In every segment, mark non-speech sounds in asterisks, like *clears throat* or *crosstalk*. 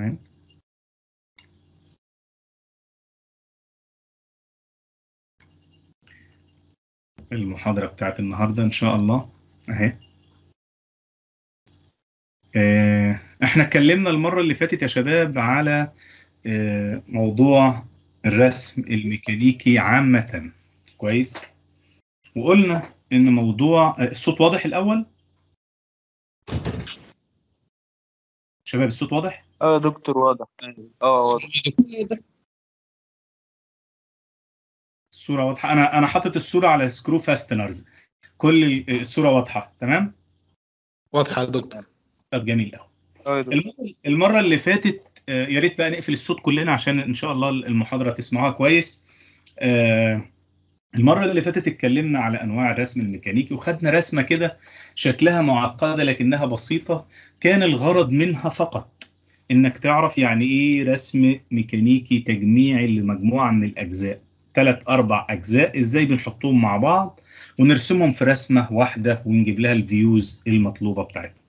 كمان المحاضرة بتاعت النهاردة إن شاء الله أهي آه، إحنا اتكلمنا المرة اللي فاتت يا شباب على آه، موضوع الرسم الميكانيكي عامة كويس وقلنا إن موضوع آه، الصوت واضح الأول شباب الصوت واضح؟ اه دكتور واضح اه الصوره واضحه انا انا حاطط الصوره على سكرو فاستنرز كل الصوره واضحه تمام واضحه يا دكتور طب جميل قوي اه المره اللي فاتت آه، يا ريت بقى نقفل الصوت كلنا عشان ان شاء الله المحاضره تسمعوها كويس آه، المره اللي فاتت اتكلمنا على انواع الرسم الميكانيكي وخدنا رسمه كده شكلها معقده لكنها بسيطه كان الغرض منها فقط انك تعرف يعني ايه رسم ميكانيكي تجميعي لمجموعه من الاجزاء ثلاث اربع اجزاء ازاي بنحطهم مع بعض ونرسمهم في رسمه واحده ونجيب لها الفيوز المطلوبه بتاعتها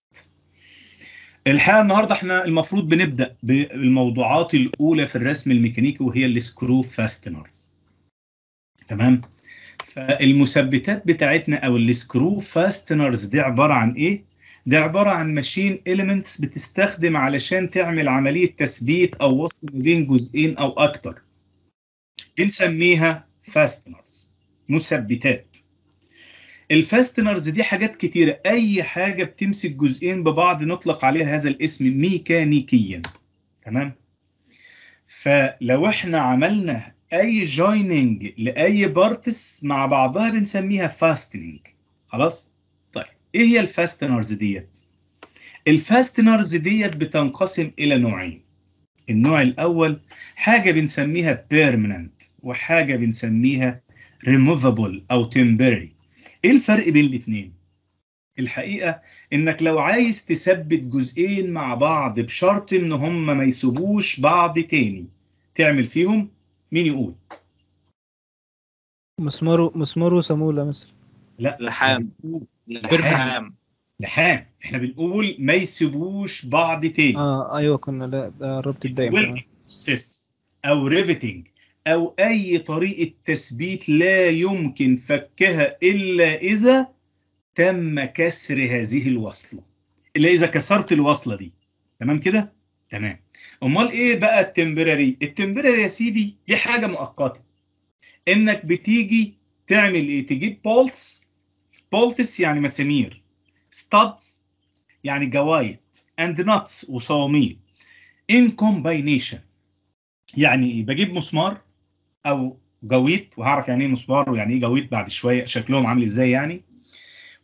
الحقيقه النهارده احنا المفروض بنبدا بالموضوعات الاولى في الرسم الميكانيكي وهي السكرو فاستنرز تمام فالمثبتات بتاعتنا او السكرو فاستنرز دي عباره عن ايه ده عباره عن ماشين اليمنتس بتستخدم علشان تعمل عمليه تثبيت او وصل بين جزئين او اكتر بنسميها فاستنرز مثبتات الفاستنرز دي حاجات كتيرة أي حاجة بتمسك جزئين ببعض نطلق عليها هذا الاسم ميكانيكيا تمام فلو احنا عملنا أي جويننج لأي بارتس مع بعضها بنسميها فاستنينج خلاص ايه هي الفاستنرز ديت الفاستنرز ديت بتنقسم الى نوعين النوع الاول حاجه بنسميها بيرمننت وحاجه بنسميها ريموفابل او تمبري ايه الفرق بين الاثنين الحقيقه انك لو عايز تثبت جزئين مع بعض بشرط ان هم ما يسيبوش بعض تاني تعمل فيهم مين يقول مسمار مسمار وصاموله مثلا لا لحام برمنهام لحام احنا بنقول ما يسيبوش بعض تاني اه ايوه كنا لا آه، ربط الدائم سيس او ريفيتنج او اي طريقه تثبيت لا يمكن فكها الا اذا تم كسر هذه الوصله الا اذا كسرت الوصله دي تمام كده تمام امال ايه بقى التمبراري التمبراري يا سيدي دي حاجه مؤقته انك بتيجي تعمل ايه تجيب بولس بولتس يعني مسامير ستادز يعني جوايت اند نتس وصواميل ان كومباينيشن يعني ايه بجيب مسمار او جويت وهعرف يعني ايه مسمار ويعني ايه جويت بعد شويه شكلهم عامل ازاي يعني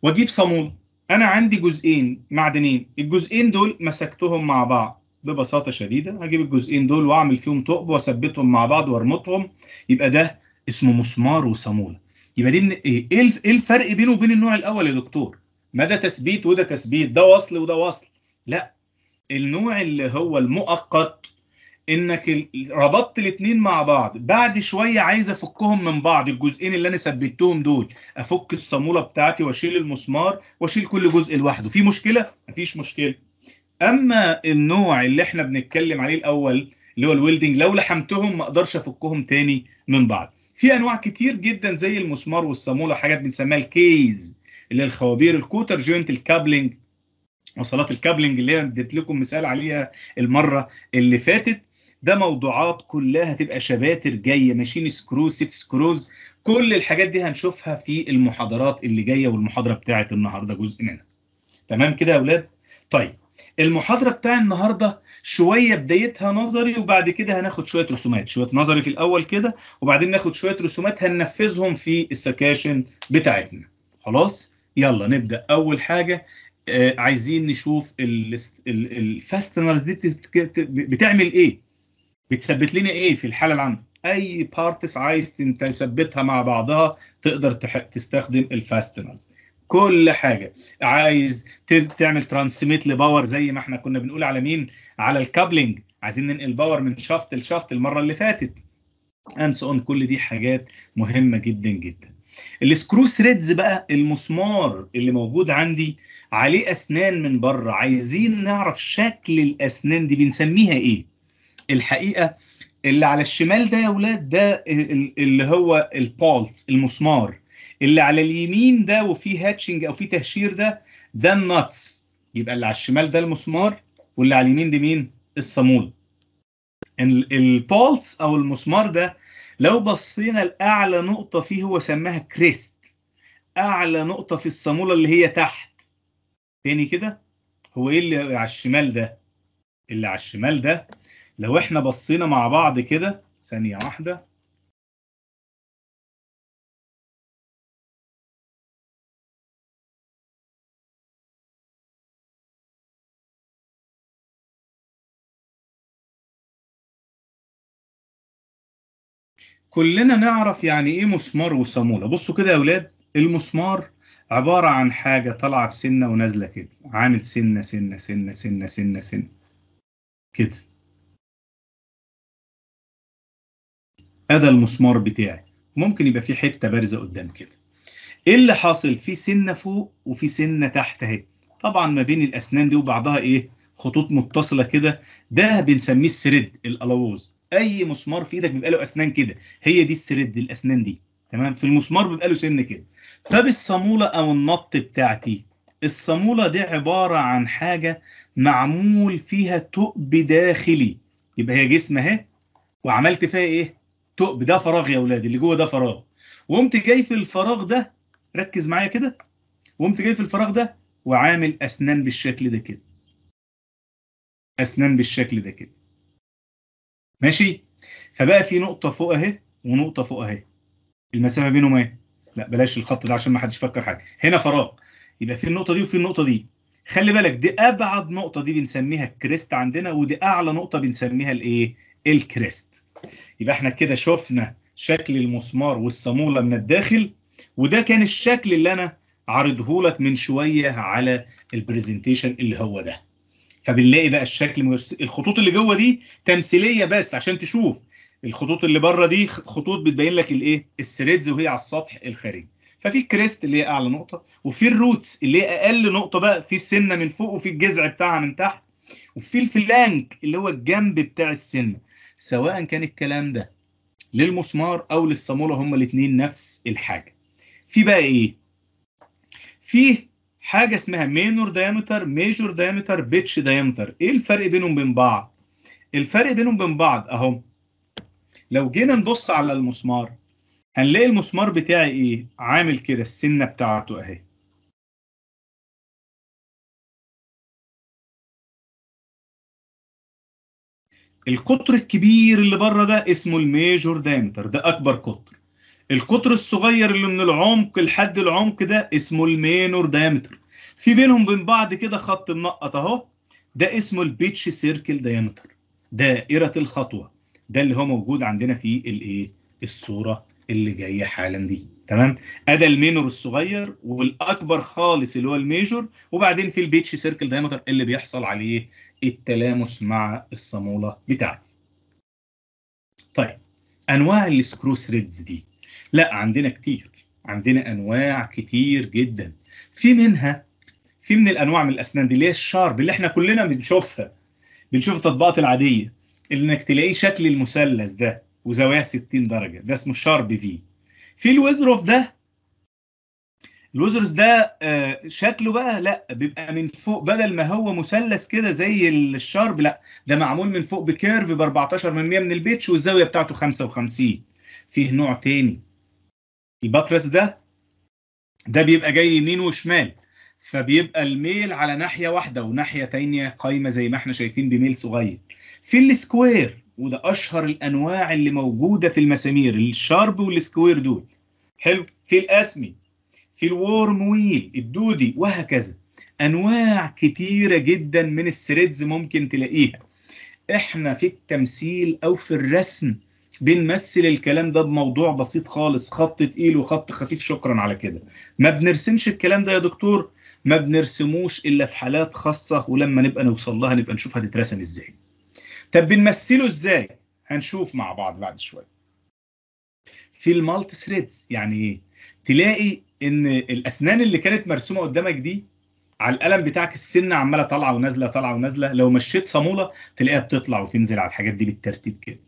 واجيب صامول انا عندي جزئين معدنين الجزئين دول مسكتهم مع بعض ببساطه شديده هجيب الجزئين دول واعمل فيهم ثقب واثبتهم مع بعض وارمطهم يبقى ده اسمه مسمار وصاموله يبقى دي ايه ايه الفرق بينه وبين النوع الاول يا دكتور ما ده تثبيت وده تثبيت ده وصل وده وصل لا النوع اللي هو المؤقت انك ربطت الاثنين مع بعض بعد شويه عايز افكهم من بعض الجزئين اللي انا ثبتهم دول افك الصاموله بتاعتي واشيل المسمار واشيل كل جزء لوحده في مشكله مفيش مشكله اما النوع اللي احنا بنتكلم عليه الاول اللي هو الويلدنج لو لحمتهم ما اقدرش افكهم تاني من بعض في انواع كتير جدا زي المسمار والصاموله وحاجات بنسميها الكيز اللي هي الخوابير الكوتر جوينت الكابلنج وصلات الكابلنج اللي هي اديت لكم مثال عليها المره اللي فاتت ده موضوعات كلها هتبقى شباتر جايه ماشين سكروز ست سكروز كل الحاجات دي هنشوفها في المحاضرات اللي جايه والمحاضره بتاعه النهارده جزء منها تمام كده يا اولاد طيب المحاضرة بتاع النهاردة شوية بدايتها نظري وبعد كده هناخد شوية رسومات شوية نظري في الأول كده وبعدين ناخد شوية رسومات هننفذهم في السكاشن بتاعتنا خلاص يلا نبدأ أول حاجة آه عايزين نشوف الفاستنرز دي بتعمل إيه بتثبت لنا إيه في الحالة العامة أي بارتس عايز تثبتها مع بعضها تقدر تستخدم الفاستنرز كل حاجه عايز تعمل ترانسميت لباور زي ما احنا كنا بنقول على مين على الكابلنج عايزين ننقل باور من شافت لشافت المره اللي فاتت انس اون كل دي حاجات مهمه جدا جدا السكرو ثريدز بقى المسمار اللي موجود عندي عليه اسنان من بره عايزين نعرف شكل الاسنان دي بنسميها ايه الحقيقه اللي على الشمال ده يا ولاد ده اللي هو البولت المسمار اللي على اليمين ده وفيه هاتشنج او فيه تهشير ده ده النتس يبقى اللي على الشمال ده المسمار واللي على اليمين دي مين الصامول البولتس او المسمار ده لو بصينا لاعلى نقطه فيه هو سماها كريست اعلى نقطه في الصاموله اللي هي تحت تاني كده هو ايه اللي على الشمال ده اللي على الشمال ده لو احنا بصينا مع بعض كده ثانيه واحده كلنا نعرف يعني ايه مسمار وصامولة بصوا كده يا اولاد المسمار عبارة عن حاجة طالعة بسنة ونازلة كده عامل سنة سنة سنة سنة سنة سنة كده هذا المسمار بتاعي ممكن يبقى في حتة بارزة قدام كده ايه اللي حاصل في سنة فوق وفي سنة تحت اهي طبعا ما بين الاسنان دي وبعضها ايه خطوط متصلة كده ده بنسميه السرد الالاوز اي مسمار في ايدك بيبقى له اسنان كده هي دي السرد الاسنان دي تمام في المسمار بيبقى له سن كده طب الصاموله او النط بتاعتي الصاموله دي عباره عن حاجه معمول فيها ثقب داخلي يبقى هي جسم اهي وعملت فيها ايه ثقب ده فراغ يا اولاد اللي جوه ده فراغ وقمت جاي في الفراغ ده ركز معايا كده وقمت جاي في الفراغ ده وعامل اسنان بالشكل ده كده اسنان بالشكل ده كده ماشي فبقى في نقطه فوق اهي ونقطه فوق اهي المسافه بينهم ايه؟ لا بلاش الخط ده عشان ما حدش يفكر حاجه هنا فراغ يبقى في النقطه دي وفي النقطه دي خلي بالك دي ابعد نقطه دي بنسميها الكريست عندنا ودي اعلى نقطه بنسميها الايه الكريست يبقى احنا كده شفنا شكل المسمار والصاموله من الداخل وده كان الشكل اللي انا عرضه لك من شويه على البرزنتيشن اللي هو ده فبنلاقي بقى الشكل الخطوط اللي جوه دي تمثيليه بس عشان تشوف الخطوط اللي بره دي خطوط بتبين لك الايه الثريدز وهي على السطح الخارجي ففي الكريست اللي هي اعلى نقطه وفي الروتس اللي هي اقل نقطه بقى في السنه من فوق وفي الجذع بتاعها من تحت وفي الفلانك اللي هو الجنب بتاع السنه سواء كان الكلام ده للمسمار او للصاموله هما الاثنين نفس الحاجه في بقى ايه في حاجه اسمها مينور دايمتر ميجور دايمتر بيتش دايمتر ايه الفرق بينهم وبين بعض الفرق بينهم وبين بعض اهو لو جينا نبص على المسمار هنلاقي المسمار بتاعي ايه عامل كده السنه بتاعته اهي القطر الكبير اللي بره ده اسمه الميجور دايمتر ده اكبر قطر القطر الصغير اللي من العمق لحد العمق ده اسمه المينور دايمتر في بينهم بين بعض كده خط منقط اهو ده اسمه البيتش سيركل دايمتر دائرة الخطوة ده اللي هو موجود عندنا في الايه الصورة اللي جاية حالا دي تمام ادا المينور الصغير والاكبر خالص اللي هو الميجور وبعدين في البيتش سيركل دايمتر اللي بيحصل عليه التلامس مع الصامولة بتاعتي طيب انواع السكرو ثريدز دي لا عندنا كتير عندنا انواع كتير جدا في منها في من الانواع من الاسنان دي اللي هي الشارب اللي احنا كلنا بنشوفها بنشوف التطبيقات العاديه اللي انك تلاقيه شكل المثلث ده وزوايا 60 درجه ده اسمه الشارب في في الوزروف ده الوزروف ده آه شكله بقى لا بيبقى من فوق بدل ما هو مثلث كده زي الشارب لا ده معمول من فوق بكيرف ب 14 من 100 من البيتش والزاويه بتاعته 55 فيه نوع تاني الباترس ده ده بيبقى جاي يمين وشمال فبيبقى الميل على ناحية واحدة وناحية ثانيه قايمة زي ما احنا شايفين بميل صغير في السكوير وده أشهر الأنواع اللي موجودة في المسامير الشارب والسكوير دول حلو في الأسمي في الورم ويل الدودي وهكذا أنواع كتيرة جدا من الثريدز ممكن تلاقيها احنا في التمثيل أو في الرسم بنمثل الكلام ده بموضوع بسيط خالص خط تقيل وخط خفيف شكرا على كده ما بنرسمش الكلام ده يا دكتور ما بنرسموش الا في حالات خاصه ولما نبقى نوصل لها نبقى نشوف هتترسم ازاي طب بنمثله ازاي هنشوف مع بعض بعد شويه في المالتي ثريدز يعني ايه تلاقي ان الاسنان اللي كانت مرسومه قدامك دي على القلم بتاعك السنه عماله طالعه ونازله طالعه ونازله لو مشيت صاموله تلاقيها بتطلع وتنزل على الحاجات دي بالترتيب كده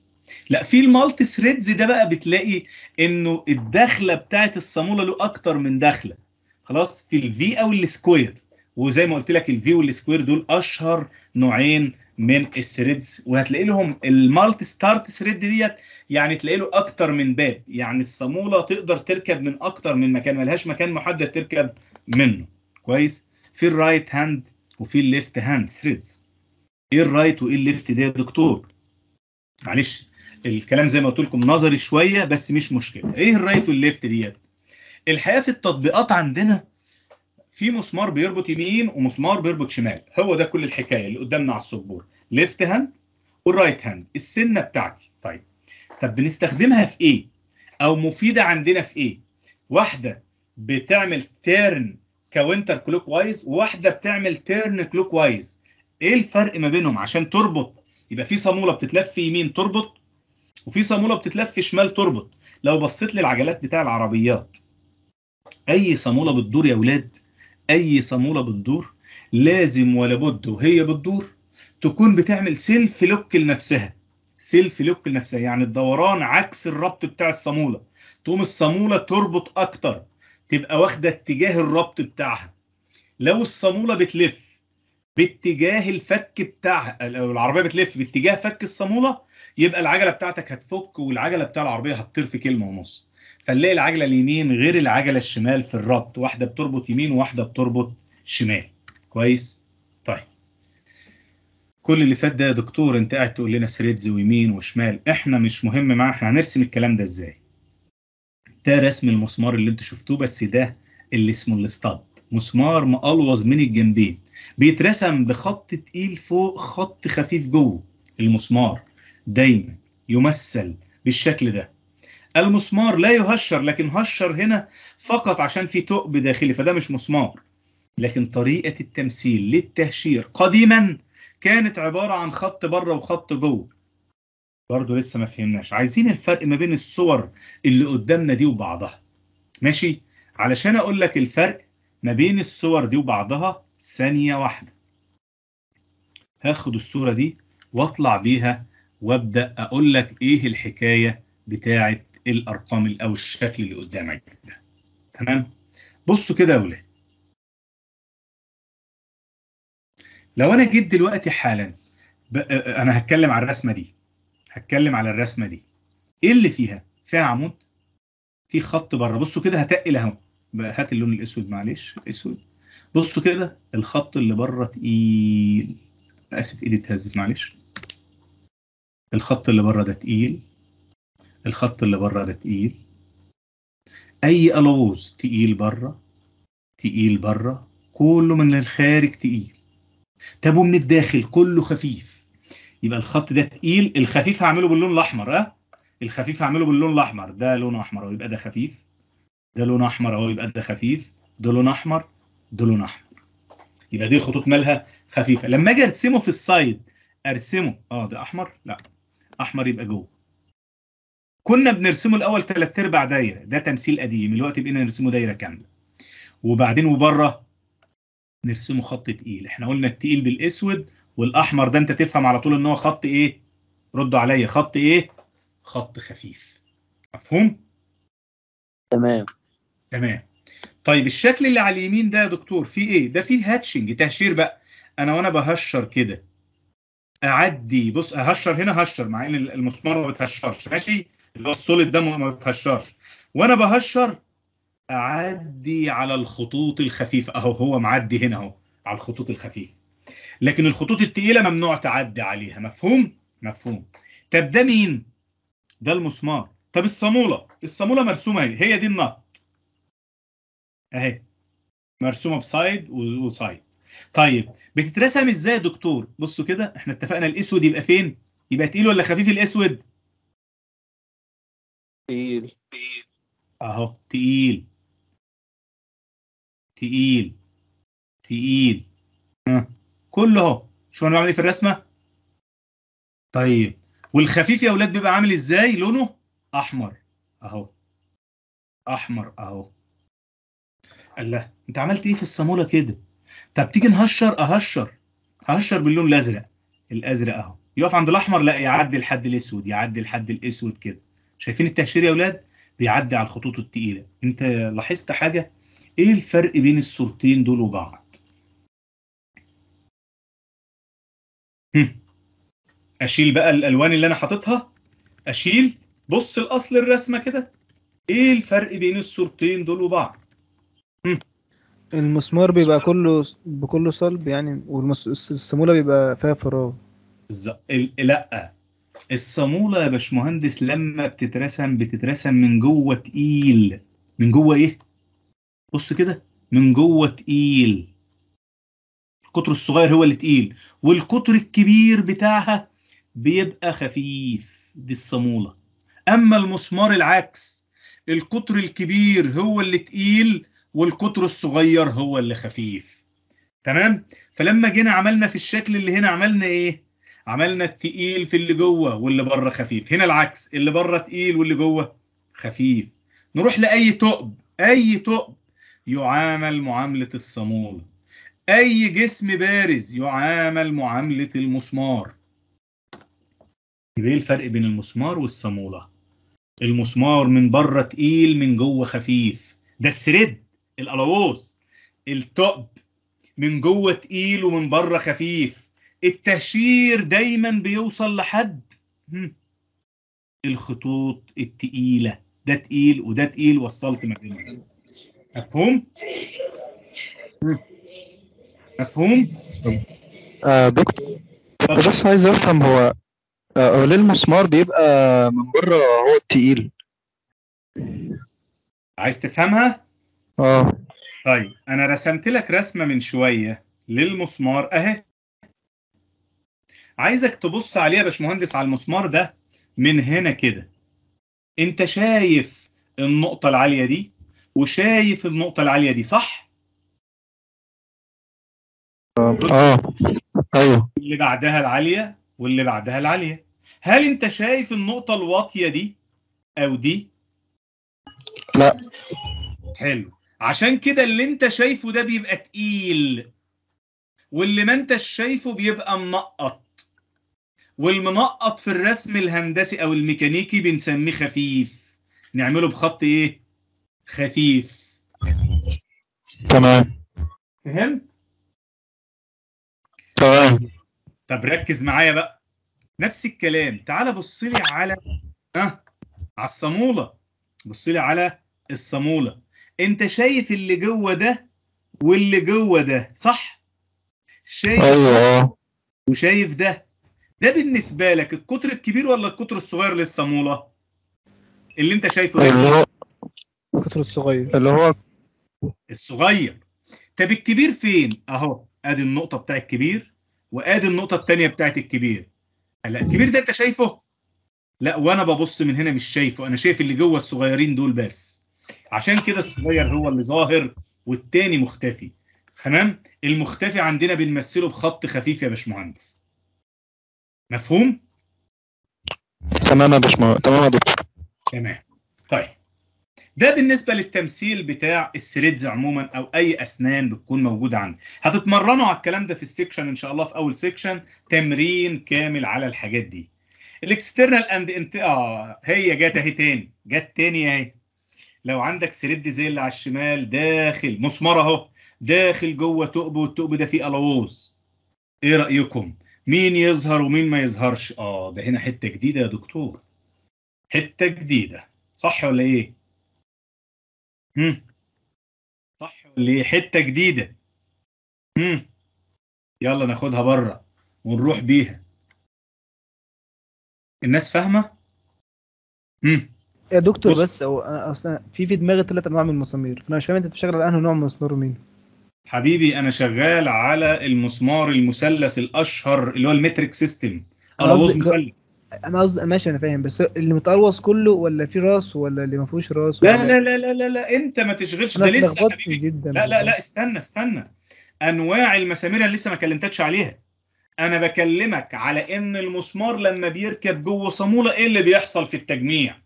لا في المالتي ثريدز ده بقى بتلاقي انه الدخله بتاعت الصاموله له اكتر من دخله خلاص في الفي او السكوير وزي ما قلت لك الفي والسكوير دول اشهر نوعين من الثريدز وهتلاقي لهم المالتي ستارت ثريد ديت يعني تلاقي له اكتر من باب يعني الصاموله تقدر تركب من اكتر من مكان ملهاش مكان محدد تركب منه كويس في الرايت هاند وفي الليفت هاند ثريدز ايه الرايت وايه الليفت ده يا دكتور معلش الكلام زي ما قلت لكم نظري شويه بس مش مشكله ايه الرايت والليفت ديت الحقيقه في التطبيقات عندنا في مسمار بيربط يمين ومسمار بيربط شمال هو ده كل الحكايه اللي قدامنا على السبوره ليفت هاند والرايت هاند السنه بتاعتي طيب طب بنستخدمها في ايه او مفيده عندنا في ايه واحده بتعمل تيرن كوينتر كلوك وايز وواحده بتعمل تيرن كلوك وايز ايه الفرق ما بينهم عشان تربط يبقى في صاموله بتتلف يمين تربط وفي صاموله بتتلف شمال تربط لو بصيت للعجلات بتاع العربيات اي صاموله بتدور يا ولاد اي صاموله بتدور لازم ولا بد وهي بتدور تكون بتعمل سيلف لوك لنفسها سيلف لوك لنفسها يعني الدوران عكس الربط بتاع الصاموله تقوم الصاموله تربط اكتر تبقى واخده اتجاه الربط بتاعها لو الصاموله بتلف باتجاه الفك بتاعها لو العربيه بتلف باتجاه فك الصاموله يبقى العجله بتاعتك هتفك والعجله بتاع العربيه هتطير في كلمه ونص فنلاقي العجله اليمين غير العجله الشمال في الربط واحده بتربط يمين وواحده بتربط شمال كويس طيب كل اللي فات ده يا دكتور انت قاعد تقول لنا ثريدز ويمين وشمال احنا مش مهم معانا احنا هنرسم الكلام ده ازاي ده رسم المسمار اللي انت شفتوه بس ده اللي اسمه الاستاد مسمار مقلوظ من الجنبين بيترسم بخط تقيل فوق خط خفيف جوه المسمار دايما يمثل بالشكل ده المسمار لا يهشر لكن هشر هنا فقط عشان في ثقب داخلي فده مش مسمار لكن طريقة التمثيل للتهشير قديما كانت عبارة عن خط بره وخط جوه برضه لسه ما فهمناش عايزين الفرق ما بين الصور اللي قدامنا دي وبعضها ماشي علشان اقول لك الفرق ما بين الصور دي وبعضها ثانية واحدة هاخد الصورة دي واطلع بيها وابدأ اقول لك ايه الحكاية بتاعة الارقام او الشكل اللي قدامك ده تمام بصوا كده يا ولاد لو انا جيت دلوقتي حالا انا هتكلم على الرسمه دي هتكلم على الرسمه دي ايه اللي فيها فيها عمود في خط بره بصوا كده هتقل اهو هات اللون الاسود معلش اسود بصوا كده الخط اللي بره تقيل اسف ايدي اتهزت معلش الخط اللي بره ده تقيل الخط اللي بره ده تقيل اي الوز تقيل بره تقيل بره كله من الخارج تقيل طب ومن الداخل كله خفيف يبقى الخط ده تقيل الخفيف هعمله باللون الاحمر ها أه؟ الخفيف هعمله باللون الاحمر ده لونه احمر ويبقى ده خفيف ده لون احمر اهو يبقى ده خفيف ده لون احمر ده لون احمر يبقى دي خطوط مالها خفيفه لما اجي ارسمه في السايد ارسمه اه ده احمر لا احمر يبقى جوه كنا بنرسمه الاول ثلاث ارباع دايره ده تمثيل قديم دلوقتي بقينا نرسمه دايره كامله وبعدين وبره نرسمه خط تقيل احنا قلنا التقيل بالاسود والاحمر ده انت تفهم على طول ان هو خط ايه ردوا عليا خط ايه خط خفيف مفهوم تمام تمام طيب الشكل اللي على اليمين ده يا دكتور فيه ايه ده فيه هاتشنج تهشير بقى انا وانا بهشر كده اعدي بص اهشر هنا هشر مع ان المسمار ما بتهشرش ماشي اللي هو السوليد ده ما بتهشرش وانا بهشر اعدي على الخطوط الخفيفه اهو هو معدي هنا اهو على الخطوط الخفيفه لكن الخطوط الثقيله ممنوع تعدي عليها مفهوم مفهوم طب ده مين ده المسمار طب الصاموله الصاموله مرسومه هي دي النط اهي مرسومه بسايد وسايد طيب بتترسم ازاي يا دكتور بصوا كده احنا اتفقنا الاسود يبقى فين يبقى تقيل ولا خفيف الاسود تقيل تقيل اهو تقيل تقيل تقيل ها كله اهو شوف انا بعمل ايه في الرسمه طيب والخفيف يا اولاد بيبقى عامل ازاي لونه احمر اهو احمر اهو قال لها انت عملت ايه في الصاموله كده طب تيجي نهشر اهشر هشر باللون الازرق الازرق اهو يقف عند الاحمر لا يعدي لحد الاسود يعدي لحد الاسود كده شايفين التهشير يا اولاد بيعدي على الخطوط التقيله انت لاحظت حاجه ايه الفرق بين الصورتين دول وبعض اشيل بقى الالوان اللي انا حاططها اشيل بص الاصل الرسمه كده ايه الفرق بين الصورتين دول وبعض المسمار بيبقى كله بكله صلب يعني والصامولة بيبقى فيها فراغ بالظبط ال... لا الصامولة يا باشمهندس لما بتترسم بتترسم من جوه تقيل من جوه ايه؟ بص كده من جوه تقيل القطر الصغير هو اللي تقيل والقطر الكبير بتاعها بيبقى خفيف دي الصامولة أما المسمار العكس القطر الكبير هو اللي تقيل والقطر الصغير هو اللي خفيف تمام فلما جينا عملنا في الشكل اللي هنا عملنا ايه عملنا التقيل في اللي جوه واللي بره خفيف هنا العكس اللي بره تقيل واللي جوه خفيف نروح لاي ثقب اي ثقب يعامل معامله الصاموله اي جسم بارز يعامل معامله المسمار ايه الفرق بين المسمار والصاموله المسمار من بره تقيل من جوه خفيف ده السرد القلاووز التقب من جوه تقيل ومن بره خفيف التهشير دايما بيوصل لحد الخطوط التقيلة ده تقيل وده تقيل وصلت ما بينهم مفهوم؟ مفهوم؟ آه، دكتور بس عايز افهم هو آه، هو ليه المسمار بيبقى من بره هو التقيل؟ عايز تفهمها؟ اه طيب انا رسمت لك رسمه من شويه للمسمار اهي عايزك تبص عليها يا باشمهندس على المسمار ده من هنا كده انت شايف النقطه العاليه دي وشايف النقطه العاليه دي صح اه, آه. ايوه اللي بعدها العاليه واللي بعدها العاليه هل انت شايف النقطه الواطيه دي او دي لا حلو عشان كده اللي انت شايفه ده بيبقى تقيل واللي ما انت شايفه بيبقى منقط والمنقط في الرسم الهندسي او الميكانيكي بنسميه خفيف نعمله بخط ايه خفيف تمام فهمت تمام طب ركز معايا بقى نفس الكلام تعال بص لي على ها أه؟ على الصاموله بص لي على الصاموله انت شايف اللي جوه ده واللي جوه ده صح شايف ايوه وشايف ده ده بالنسبه لك القطر الكبير ولا القطر الصغير للصاموله اللي انت شايفه ده اللي هو القطر الصغير اللي هو الصغير طب الكبير فين اهو ادي النقطه بتاع الكبير وادي النقطه الثانيه بتاعت الكبير لا الكبير ده انت شايفه لا وانا ببص من هنا مش شايفه انا شايف اللي جوه الصغيرين دول بس عشان كده الصغير هو اللي ظاهر والتاني مختفي تمام المختفي عندنا بنمثله بخط خفيف يا باشمهندس مفهوم تمام يا باشمهندس تمام يا دكتور تمام طيب ده بالنسبه للتمثيل بتاع السريدز عموما او اي اسنان بتكون موجوده عندي هتتمرنوا على الكلام ده في السكشن ان شاء الله في اول سكشن تمرين كامل على الحاجات دي الاكسترنال اند انت اه هي جت اهي تاني جت تاني اهي لو عندك سرد زي اللي على الشمال داخل مسمار اهو داخل جوه ثقب والثقب ده فيه الاوز ايه رايكم مين يظهر ومين ما يظهرش اه ده هنا حته جديده يا دكتور حته جديده صح ولا ايه هم صح ولا ايه حته جديده هم يلا ناخدها بره ونروح بيها الناس فاهمه امم يا دكتور بص. بس هو انا اصلا في في دماغي ثلاث انواع من المسامير فانا مش فاهم انت بتشتغل على انهي نوع مسمار مين حبيبي انا شغال على المسمار المثلث الاشهر اللي هو المتريك سيستم انا قصدي مثلث انا قصدي ماشي انا فاهم بس اللي متقروص كله ولا في راس ولا اللي ما فيهوش راس لا لا لا لا لا لا انت ما تشغلش ده لسه جدا لا لا لا استنى استنى انواع المسامير اللي لسه ما كلمتكش عليها انا بكلمك على ان المسمار لما بيركب جوه صاموله ايه اللي بيحصل في التجميع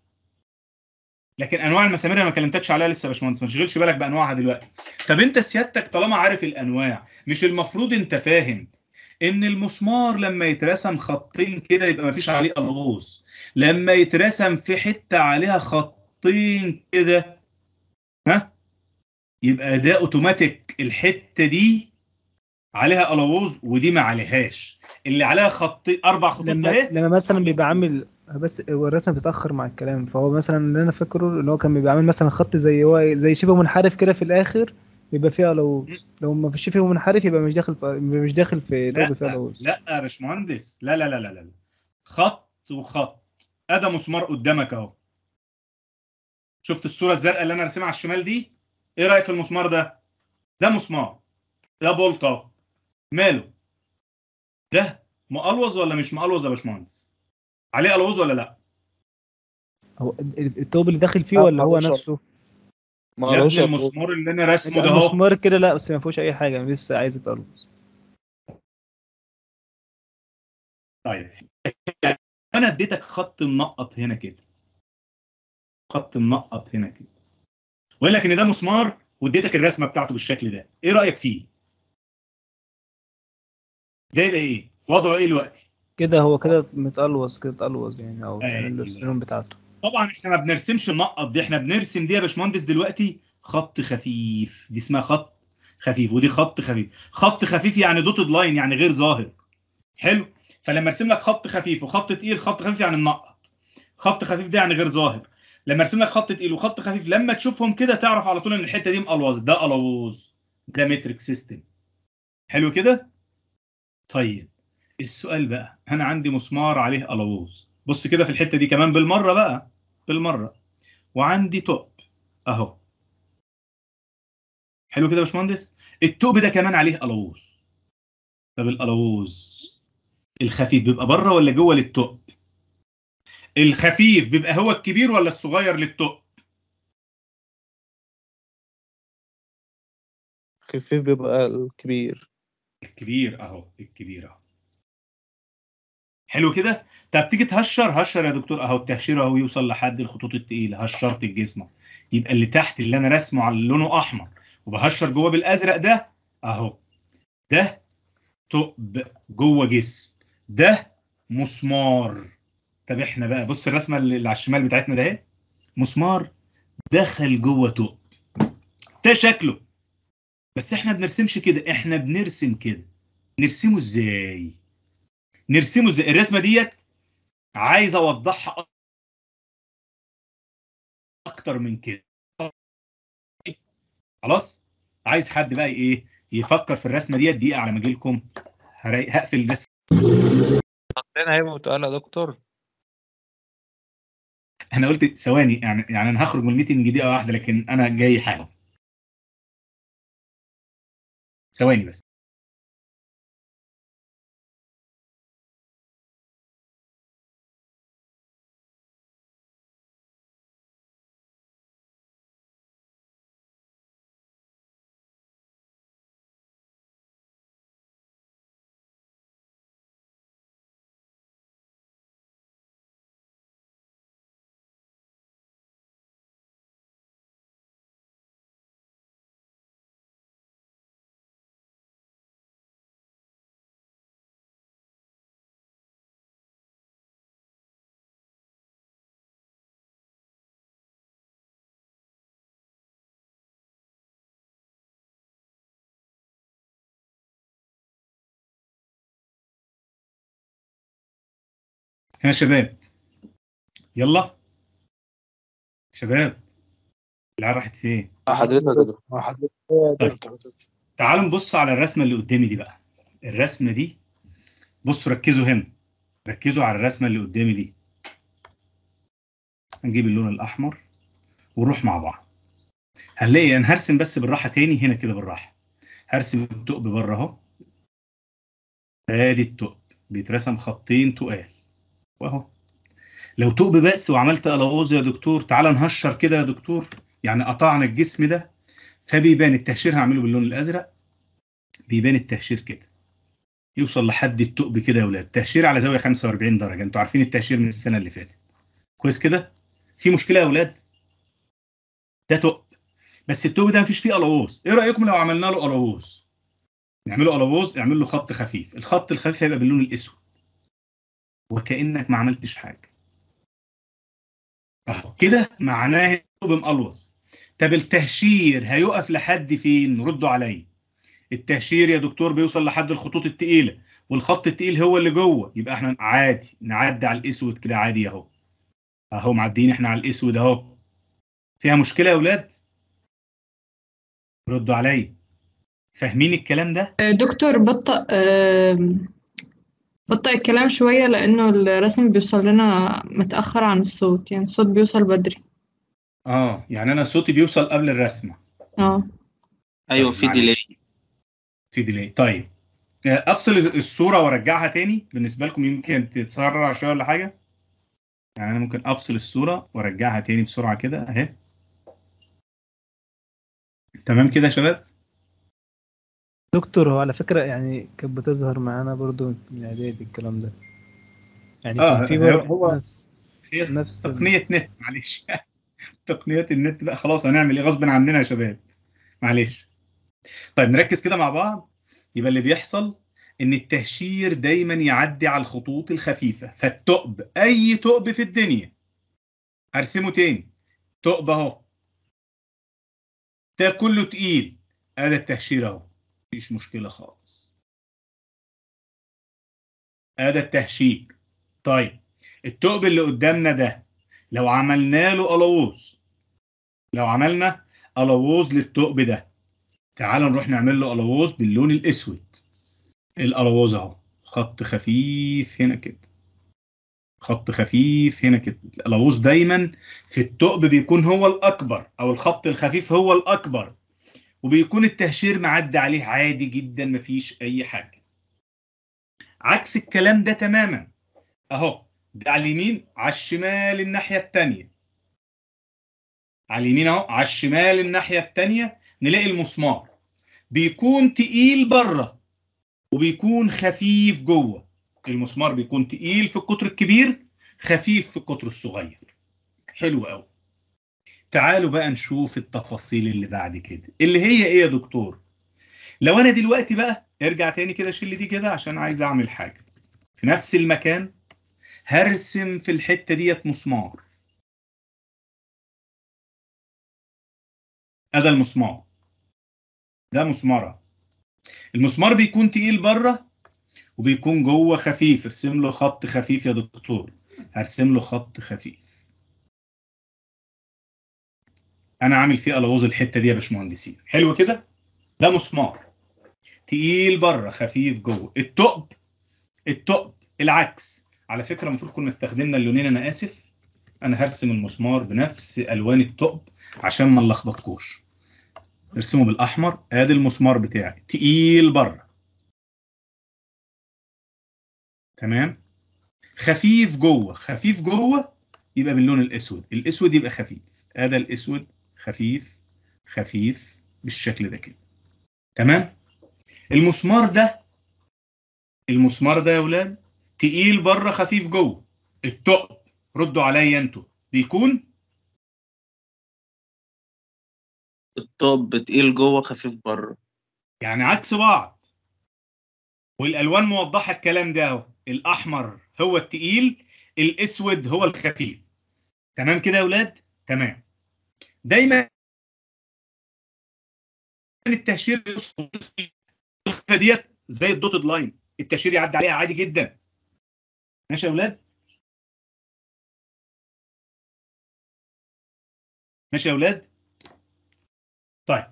لكن انواع المسامير انا ما كلمتكش عليها لسه يا باشمهندس ما تشغلش بالك بانواعها دلوقتي طب انت سيادتك طالما عارف الانواع مش المفروض انت فاهم ان المسمار لما يترسم خطين كده يبقى ما فيش عليه الغوص لما يترسم في حته عليها خطين كده ها يبقى ده اوتوماتيك الحته دي عليها الغوص ودي ما عليهاش اللي عليها خط اربع خطوط لما لما مثلا بيبقى عامل آه، بس هو الرسم بيتاخر مع الكلام فهو مثلا اللي انا فاكره ان هو كان بيبقى عامل مثلا خط زي هو زي شبه منحرف كده في الاخر يبقى فيها لو لو ما فيش فيه منحرف يبقى مش داخل في مش داخل في دوب فيها لو لا يا باشمهندس لا لا لا لا لا خط وخط ادي مسمار قدامك اهو شفت الصوره الزرقاء اللي انا راسمها على الشمال دي ايه رايك في المسمار ده ده مسمار ده بولطه ماله ده مقلوظ ولا مش مقلوظ يا باشمهندس عليه الوز ولا لا؟ هو التوب اللي داخل فيه ولا آه، هو نفسه؟ ما يا يعني المسمار اللي انا راسمه يعني ده هو المسمار كده لا بس ما فيهوش اي حاجه انا لسه عايز الوز طيب انا اديتك خط منقط هنا كده خط منقط هنا كده وقال لك ان ده مسمار واديتك الرسمه بتاعته بالشكل ده ايه رايك فيه ده يبقى ايه وضعه ايه دلوقتي كده هو كده متقلوص كده اتقلوظ يعني او أيوة، تعمل أيوة. السنون بتاعته طبعا احنا ما بنرسمش النقط دي احنا بنرسم دي يا باشمهندس دلوقتي خط خفيف دي اسمها خط خفيف ودي خط خفيف خط خفيف يعني دوتد لاين يعني غير ظاهر حلو فلما ارسم لك خط خفيف وخط تقيل خط خفيف يعني منقط خط خفيف ده يعني غير ظاهر لما ارسم لك خط تقيل وخط خفيف لما تشوفهم كده تعرف على طول ان الحته دي مقلوظه ده قلوظ ده مترك سيستم حلو كده طيب السؤال بقى انا عندي مسمار عليه الووز بص كده في الحته دي كمان بالمره بقى بالمره وعندي تؤب اهو حلو كده يا باشمهندس التؤب ده كمان عليه الووز طب الالووز الخفيف بيبقى بره ولا جوه للتؤب الخفيف بيبقى هو الكبير ولا الصغير للتؤب الخفيف بيبقى الكبير الكبير اهو الكبير اهو حلو كده طب تيجي تهشر هشر يا دكتور اهو التهشير اهو يوصل لحد الخطوط التقيله هشرت الجسم يبقى اللي تحت اللي انا رسمه على لونه احمر وبهشر جوه بالازرق ده اهو ده ثقب جوه جسم ده مسمار طب احنا بقى بص الرسمه اللي على الشمال بتاعتنا ده اهي مسمار دخل جوه ثقب ده شكله بس احنا بنرسمش كده احنا بنرسم كده نرسمه ازاي نرسمه ازاي الرسمه ديت عايز اوضحها اكتر من كده خلاص عايز حد بقى ايه يفكر في الرسمه ديت دقيقه على لكم هقفل الناس عندنا هيبقى متقاله يا دكتور انا قلت ثواني يعني يعني انا هخرج من الميتنج دقيقه واحده لكن انا جاي حالا ثواني بس ها شباب يلا شباب العيال راحت فين؟ حضرتك طيب. تعالوا نبص على الرسمه اللي قدامي دي بقى الرسمه دي بصوا ركزوا هنا ركزوا على الرسمه اللي قدامي دي هنجيب اللون الاحمر ونروح مع بعض هنلاقي انا هرسم بس بالراحه تاني هنا كده بالراحه هرسم الثقب بره اهو ادي الثقب بيترسم خطين تقال واهو لو تؤب بس وعملت الاوز يا دكتور تعال نهشر كده يا دكتور يعني قطعنا الجسم ده فبيبان التهشير هعمله باللون الازرق بيبان التهشير كده يوصل لحد التؤب كده يا ولاد تهشير على زاويه 45 درجه انتوا عارفين التهشير من السنه اللي فاتت كويس كده في مشكله يا ولاد ده تؤب بس التوب ده مفيش فيه قلاووز ايه رايكم لو عملنا له قلاووز نعمله قلاووز نعمل له خط خفيف الخط الخفيف هيبقى باللون الاسود وكأنك ما عملتش حاجة كده معناه بمقلوص طب التهشير هيقف لحد فين ردوا عليا التهشير يا دكتور بيوصل لحد الخطوط التقيله والخط التقيل هو اللي جوه يبقى احنا عادي نعدي على الاسود كده عادي اهو اهو معديين احنا على الاسود اهو فيها مشكله يا اولاد ردوا عليا فاهمين الكلام ده دكتور بطأ بطئ الكلام شوية لأنه الرسم بيوصل لنا متأخر عن الصوت يعني الصوت بيوصل بدري اه يعني انا صوتي بيوصل قبل الرسمة اه ايوه طيب، في ديلي في ديلي طيب آه، افصل الصورة وارجعها تاني بالنسبة لكم يمكن تتسرع شوية ولا حاجة يعني انا ممكن افصل الصورة وارجعها تاني بسرعة كده اهي تمام كده يا شباب دكتور هو على فكره يعني كانت بتظهر معانا برضو من اعدادي الكلام ده يعني آه كان في هو نفس, تقنيه نت معلش *laughs* تقنيات النت لا خلاص هنعمل ايه غصب عننا يا شباب معلش طيب نركز كده مع بعض يبقى اللي بيحصل ان التهشير دايما يعدي على الخطوط الخفيفه فالثقب اي ثقب في الدنيا هرسمه تاني ثقب اهو ده كله تقيل ادي التهشير اهو مفيش مشكلة خالص هذا التهشيك طيب الثقب اللي قدامنا ده لو عملنا له ألووز لو عملنا ألووز للثقب ده تعال نروح نعمل له ألووز باللون الأسود الألووز أهو خط خفيف هنا كده خط خفيف هنا كده الألووز دايما في الثقب بيكون هو الأكبر أو الخط الخفيف هو الأكبر وبيكون التهشير معدي عليه عادي جدا مفيش اي حاجه عكس الكلام ده تماما اهو ده على اليمين على الشمال الناحيه الثانيه على اليمين اهو على الشمال الناحيه الثانيه نلاقي المسمار بيكون تقيل بره وبيكون خفيف جوه المسمار بيكون تقيل في القطر الكبير خفيف في القطر الصغير حلو قوي تعالوا بقى نشوف التفاصيل اللي بعد كده اللي هي ايه يا دكتور لو انا دلوقتي بقى ارجع تاني كده شيل دي كده عشان عايز اعمل حاجه في نفس المكان هرسم في الحته ديت مسمار هذا المسمار ده مسمره المسمار بيكون تقيل بره وبيكون جوه خفيف ارسم له خط خفيف يا دكتور هرسم له خط خفيف انا عامل فيه الغوز الحته دي يا باشمهندسين حلو كده ده مسمار تقيل بره خفيف جوه التقب التقب العكس على فكره المفروض كنا استخدمنا اللونين انا اسف انا هرسم المسمار بنفس الوان التقب عشان ما نلخبطكوش ارسمه بالاحمر ادي المسمار بتاعي تقيل بره تمام خفيف جوه خفيف جوه يبقى باللون الاسود الاسود يبقى خفيف هذا الاسود خفيف خفيف بالشكل ده كده تمام المسمار ده المسمار ده يا ولاد تقيل بره خفيف جوه الثقب ردوا عليا انتوا بيكون الثقب تقيل جوه خفيف بره يعني عكس بعض والالوان موضحه الكلام ده اهو الاحمر هو التقيل الاسود هو الخفيف تمام كده يا ولاد تمام دايما التهشير الخفه ديت زي الدوتد لاين التهشير يعدي عليها عادي جدا ماشي يا اولاد ماشي يا اولاد طيب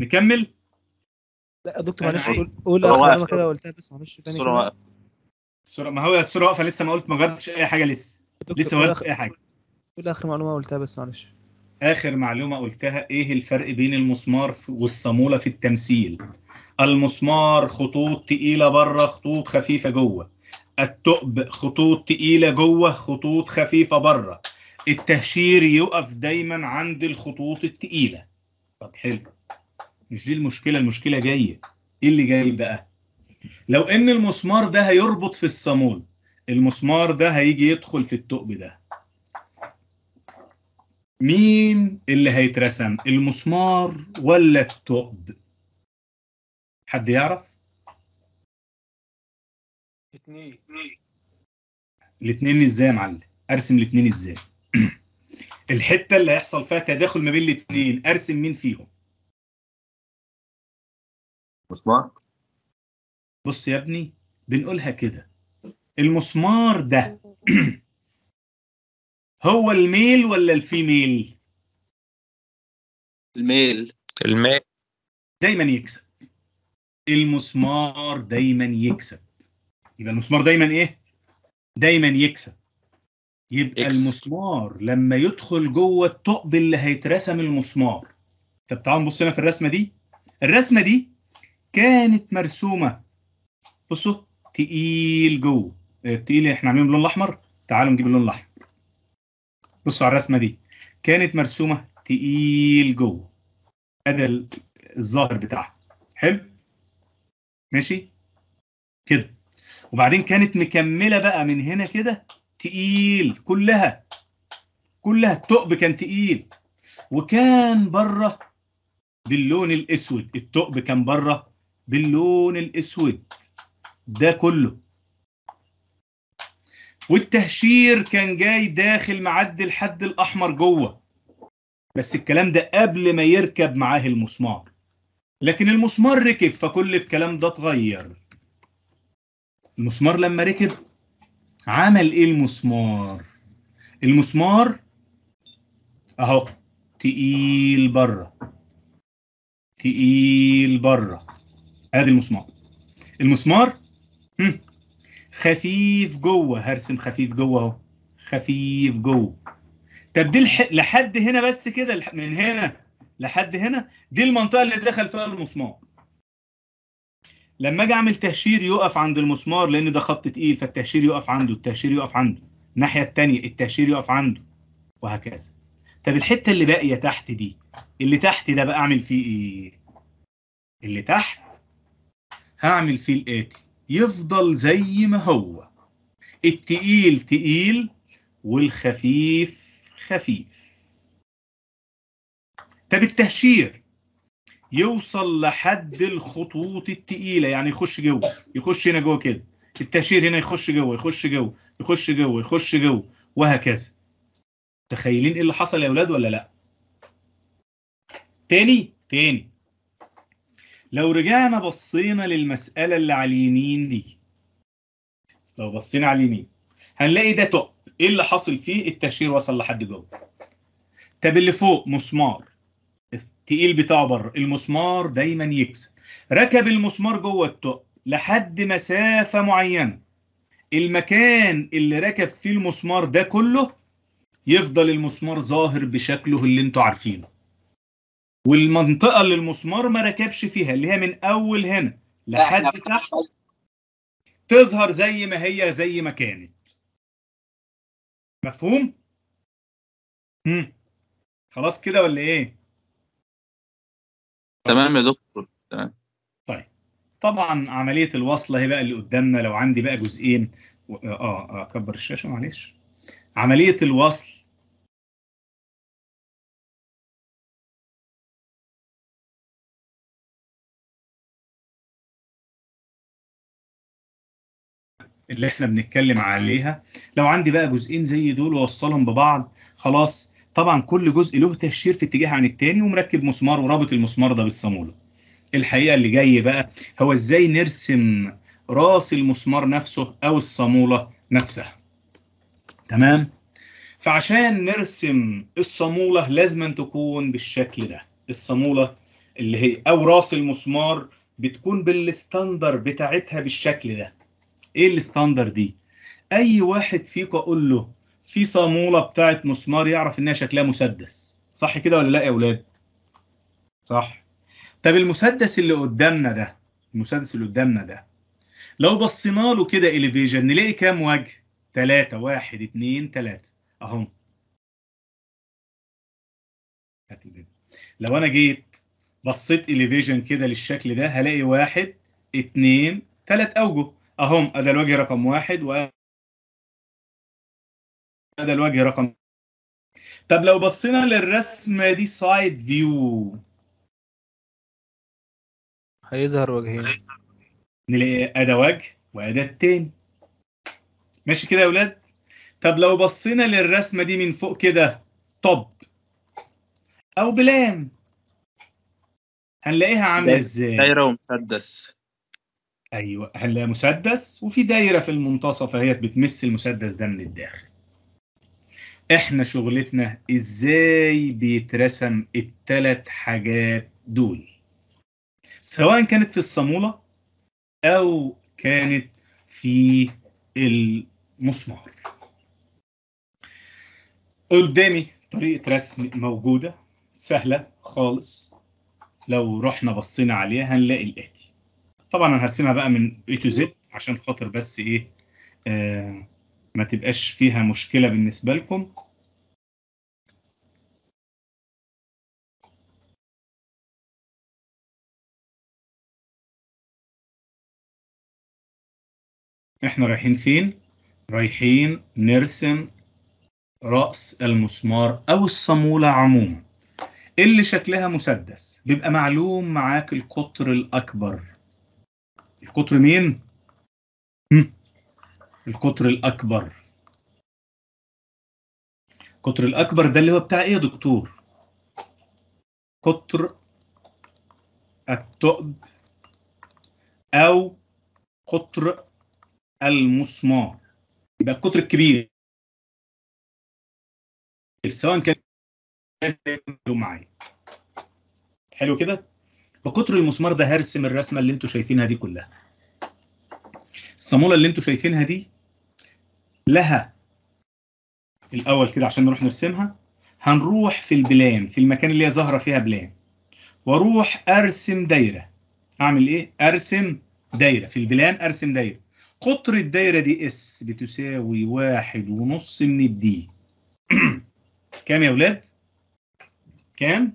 نكمل لا يا دكتور معلش يعني قول قول اخر كده قلتها بس معلش تاني الصوره واقفه الصوره ما هو الصوره واقفه لسه ما قلت ما غيرتش اي حاجه لسه لسه ما غيرتش اي حاجه قول اخر معلومه قلتها بس معلش اخر معلومه قلتها ايه الفرق بين المسمار والصاموله في التمثيل المسمار خطوط تقيله بره خطوط خفيفه جوه التقب خطوط تقيله جوه خطوط خفيفه بره التهشير يقف دايما عند الخطوط التقيله طب حلو مش دي المشكله المشكله جايه ايه اللي جاي بقى لو ان المسمار ده هيربط في الصامول المسمار ده هيجي يدخل في التقب ده مين اللي هيترسم المسمار ولا الثقب حد يعرف اتنين الاتنين ازاي يا معلم ارسم الاتنين ازاي *clears throat* الحته اللي هيحصل فيها تداخل ما بين الاتنين ارسم مين فيهم مسمار بص يا ابني بنقولها كده المسمار ده *clears throat* *clears throat* هو الميل ولا الفيميل؟ الميل الميل دايما يكسب المسمار دايما يكسب يبقى المسمار دايما ايه؟ دايما يكسب يبقى إكس. المسمار لما يدخل جوه الثقب اللي هيترسم المسمار طب تعالوا نبص هنا في الرسمه دي الرسمه دي كانت مرسومه بصوا تقيل جوه إيه، التقيل احنا عاملينه باللون الاحمر تعالوا نجيب اللون الاحمر بصوا على الرسمه دي كانت مرسومه تقيل جوه ادي الظاهر بتاعها حلو ماشي كده وبعدين كانت مكمله بقى من هنا كده تقيل كلها كلها الثقب كان تقيل وكان بره باللون الاسود الثقب كان بره باللون الاسود ده كله والتهشير كان جاي داخل معدي الحد الاحمر جوه بس الكلام ده قبل ما يركب معاه المسمار لكن المسمار ركب فكل الكلام ده اتغير المسمار لما ركب عمل ايه المسمار المسمار اهو تقيل بره تقيل بره ادي المسمار المسمار خفيف جوه هرسم خفيف جوه اهو خفيف جوه طب دي لحد هنا بس كده من هنا لحد هنا دي المنطقه اللي دخل فيها المسمار لما اجي اعمل تهشير يقف عند المسمار لان ده خط تقيل فالتهشير يقف عنده التهشير يقف عنده الناحيه الثانيه التهشير يقف عنده وهكذا طب الحته اللي باقيه تحت دي اللي تحت ده بقى اعمل فيه ايه اللي تحت هعمل فيه الاتي يفضل زي ما هو التقيل تقيل والخفيف خفيف طب التهشير يوصل لحد الخطوط التقيله يعني يخش جوه يخش هنا جوه كده التهشير هنا يخش جوه يخش جوه يخش جوه يخش جوه وهكذا متخيلين ايه اللي حصل يا اولاد ولا لا تاني تاني لو رجعنا بصينا للمسألة اللي على اليمين دي لو بصينا على اليمين هنلاقي ده توب ايه اللي حصل فيه التشهير وصل لحد جوه طب اللي فوق مسمار التقيل بتاعه بره المسمار دايما يكسب ركب المسمار جوه التوب لحد مسافة معينة المكان اللي ركب فيه المسمار ده كله يفضل المسمار ظاهر بشكله اللي انتوا عارفينه والمنطقه اللي المسمار ما ركبش فيها اللي هي من اول هنا لحد تحت تظهر زي ما هي زي ما كانت مفهوم مم. خلاص كده ولا ايه تمام يا دكتور تمام طيب طبعا عمليه الوصله هي بقى اللي قدامنا لو عندي بقى جزئين آه،, اه اكبر الشاشه معلش عمليه الوصل اللي احنا بنتكلم عليها لو عندي بقى جزئين زي دول ووصلهم ببعض خلاص طبعا كل جزء له تشير في اتجاه عن التاني ومركب مسمار ورابط المسمار ده بالصامولة الحقيقة اللي جاي بقى هو ازاي نرسم راس المسمار نفسه او الصامولة نفسها تمام فعشان نرسم الصامولة لازم تكون بالشكل ده الصامولة اللي هي او راس المسمار بتكون بالستاندر بتاعتها بالشكل ده ايه الستاندر دي اي واحد فيكم اقول له في صاموله بتاعت مسمار يعرف انها شكلها مسدس صح كده ولا لا يا اولاد صح طب المسدس اللي قدامنا ده المسدس اللي قدامنا ده لو بصينا له كده اليفيجن نلاقي كام وجه 3 1 2 3 اهو لو انا جيت بصيت اليفيجن كده للشكل ده هلاقي واحد اتنين تلات اوجه اهم ادي الوجه رقم واحد و الوجه رقم طب لو بصينا للرسمه دي سايد فيو هيظهر وجهين نلاقي ادى وجه وادى التاني ماشي كده يا ولاد طب لو بصينا للرسمه دي من فوق كده طب او بلام هنلاقيها عامله ازاي دايره ومسدس ايوه هل مسدس وفي دايره في المنتصف اهي بتمس المسدس ده من الداخل احنا شغلتنا ازاي بيترسم التلات حاجات دول سواء كانت في الصاموله او كانت في المسمار قدامي طريقه رسم موجوده سهله خالص لو رحنا بصينا عليها هنلاقي الاتي طبعا انا هرسمها بقى من اي تو زد عشان خاطر بس ايه آه ما تبقاش فيها مشكله بالنسبه لكم احنا رايحين فين رايحين نرسم راس المسمار او الصاموله عموما اللي شكلها مسدس بيبقى معلوم معاك القطر الاكبر القطر مين؟ القطر الأكبر القطر الأكبر ده اللي هو بتاع إيه يا دكتور؟ قطر التؤب أو قطر المسمار يبقى القطر الكبير سواء كان معايا حلو كده بقطر المسمار ده هرسم الرسمه اللي انتوا شايفينها دي كلها الصاموله اللي انتوا شايفينها دي لها الاول كده عشان نروح نرسمها هنروح في البلان في المكان اللي هي ظاهره فيها بلان واروح ارسم دايره اعمل ايه ارسم دايره في البلان ارسم دايره قطر الدايره دي اس بتساوي واحد ونص من الدي *clears throat* كام يا ولاد كام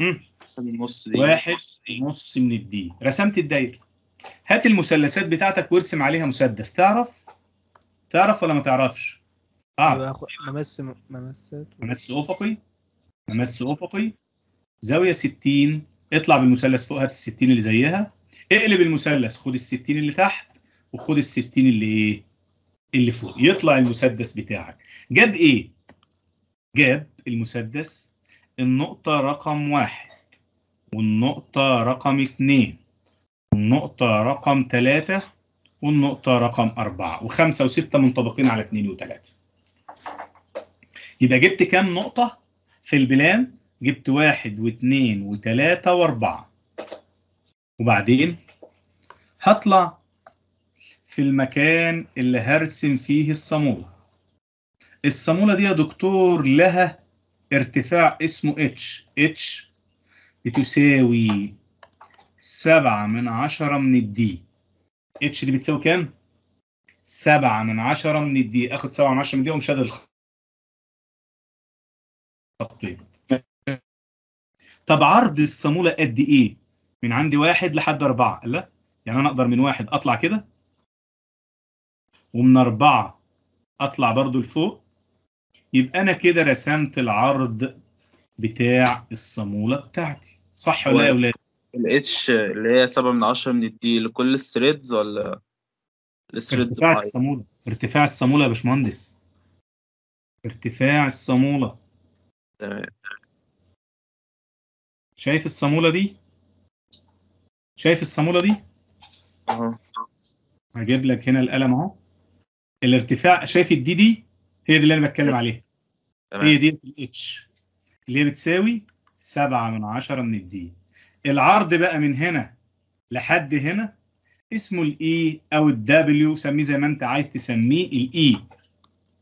مم. النص دي واحد ونص من الدي رسمت الدايره هات المثلثات بتاعتك وارسم عليها مسدس تعرف تعرف ولا ما تعرفش اه ممس ممس ممس افقي ممس افقي زاويه 60 اطلع بالمثلث فوق هات ال 60 اللي زيها اقلب المثلث خد ال 60 اللي تحت وخد ال 60 اللي ايه اللي فوق يطلع المسدس بتاعك جاب ايه جاب المسدس النقطة رقم واحد والنقطة رقم اتنين والنقطة رقم تلاتة والنقطة رقم أربعة وخمسة وستة منطبقين على اتنين وتلاتة يبقى جبت كام نقطة في البلان؟ جبت واحد واتنين وتلاتة وأربعة وبعدين هطلع في المكان اللي هرسم فيه الصامولة الصامولة دي يا دكتور لها ارتفاع اسمه اتش اتش بتساوي سبعة من عشرة من الدي اتش دي بتساوي كام؟ سبعة من عشرة من الدي اخد سبعة من عشرة من الدي ومش هادل الخطين طب عرض الصامولة قد ايه؟ من عندي واحد لحد أربعة لا يعني أنا أقدر من واحد أطلع كده ومن أربعة أطلع برضو لفوق يبقى أنا كده رسمت العرض بتاع الصامولة بتاعتي صح ولا طيب. يا ولاد؟ الاتش اللي هي 7 من 10 من الدي لكل الثريدز ولا الثريد ارتفاع الصامولة ارتفاع الصامولة يا باشمهندس ارتفاع الصامولة تمام شايف الصامولة دي؟ شايف الصامولة دي؟ اهو هجيب لك هنا القلم اهو الارتفاع شايف الدي دي هي دي اللي انا بتكلم عليها هي دي الاتش اللي بتساوي 7 من 10 من الدي العرض بقى من هنا لحد هنا اسمه الاي e او الدبليو سميه زي ما انت عايز تسميه الاي e.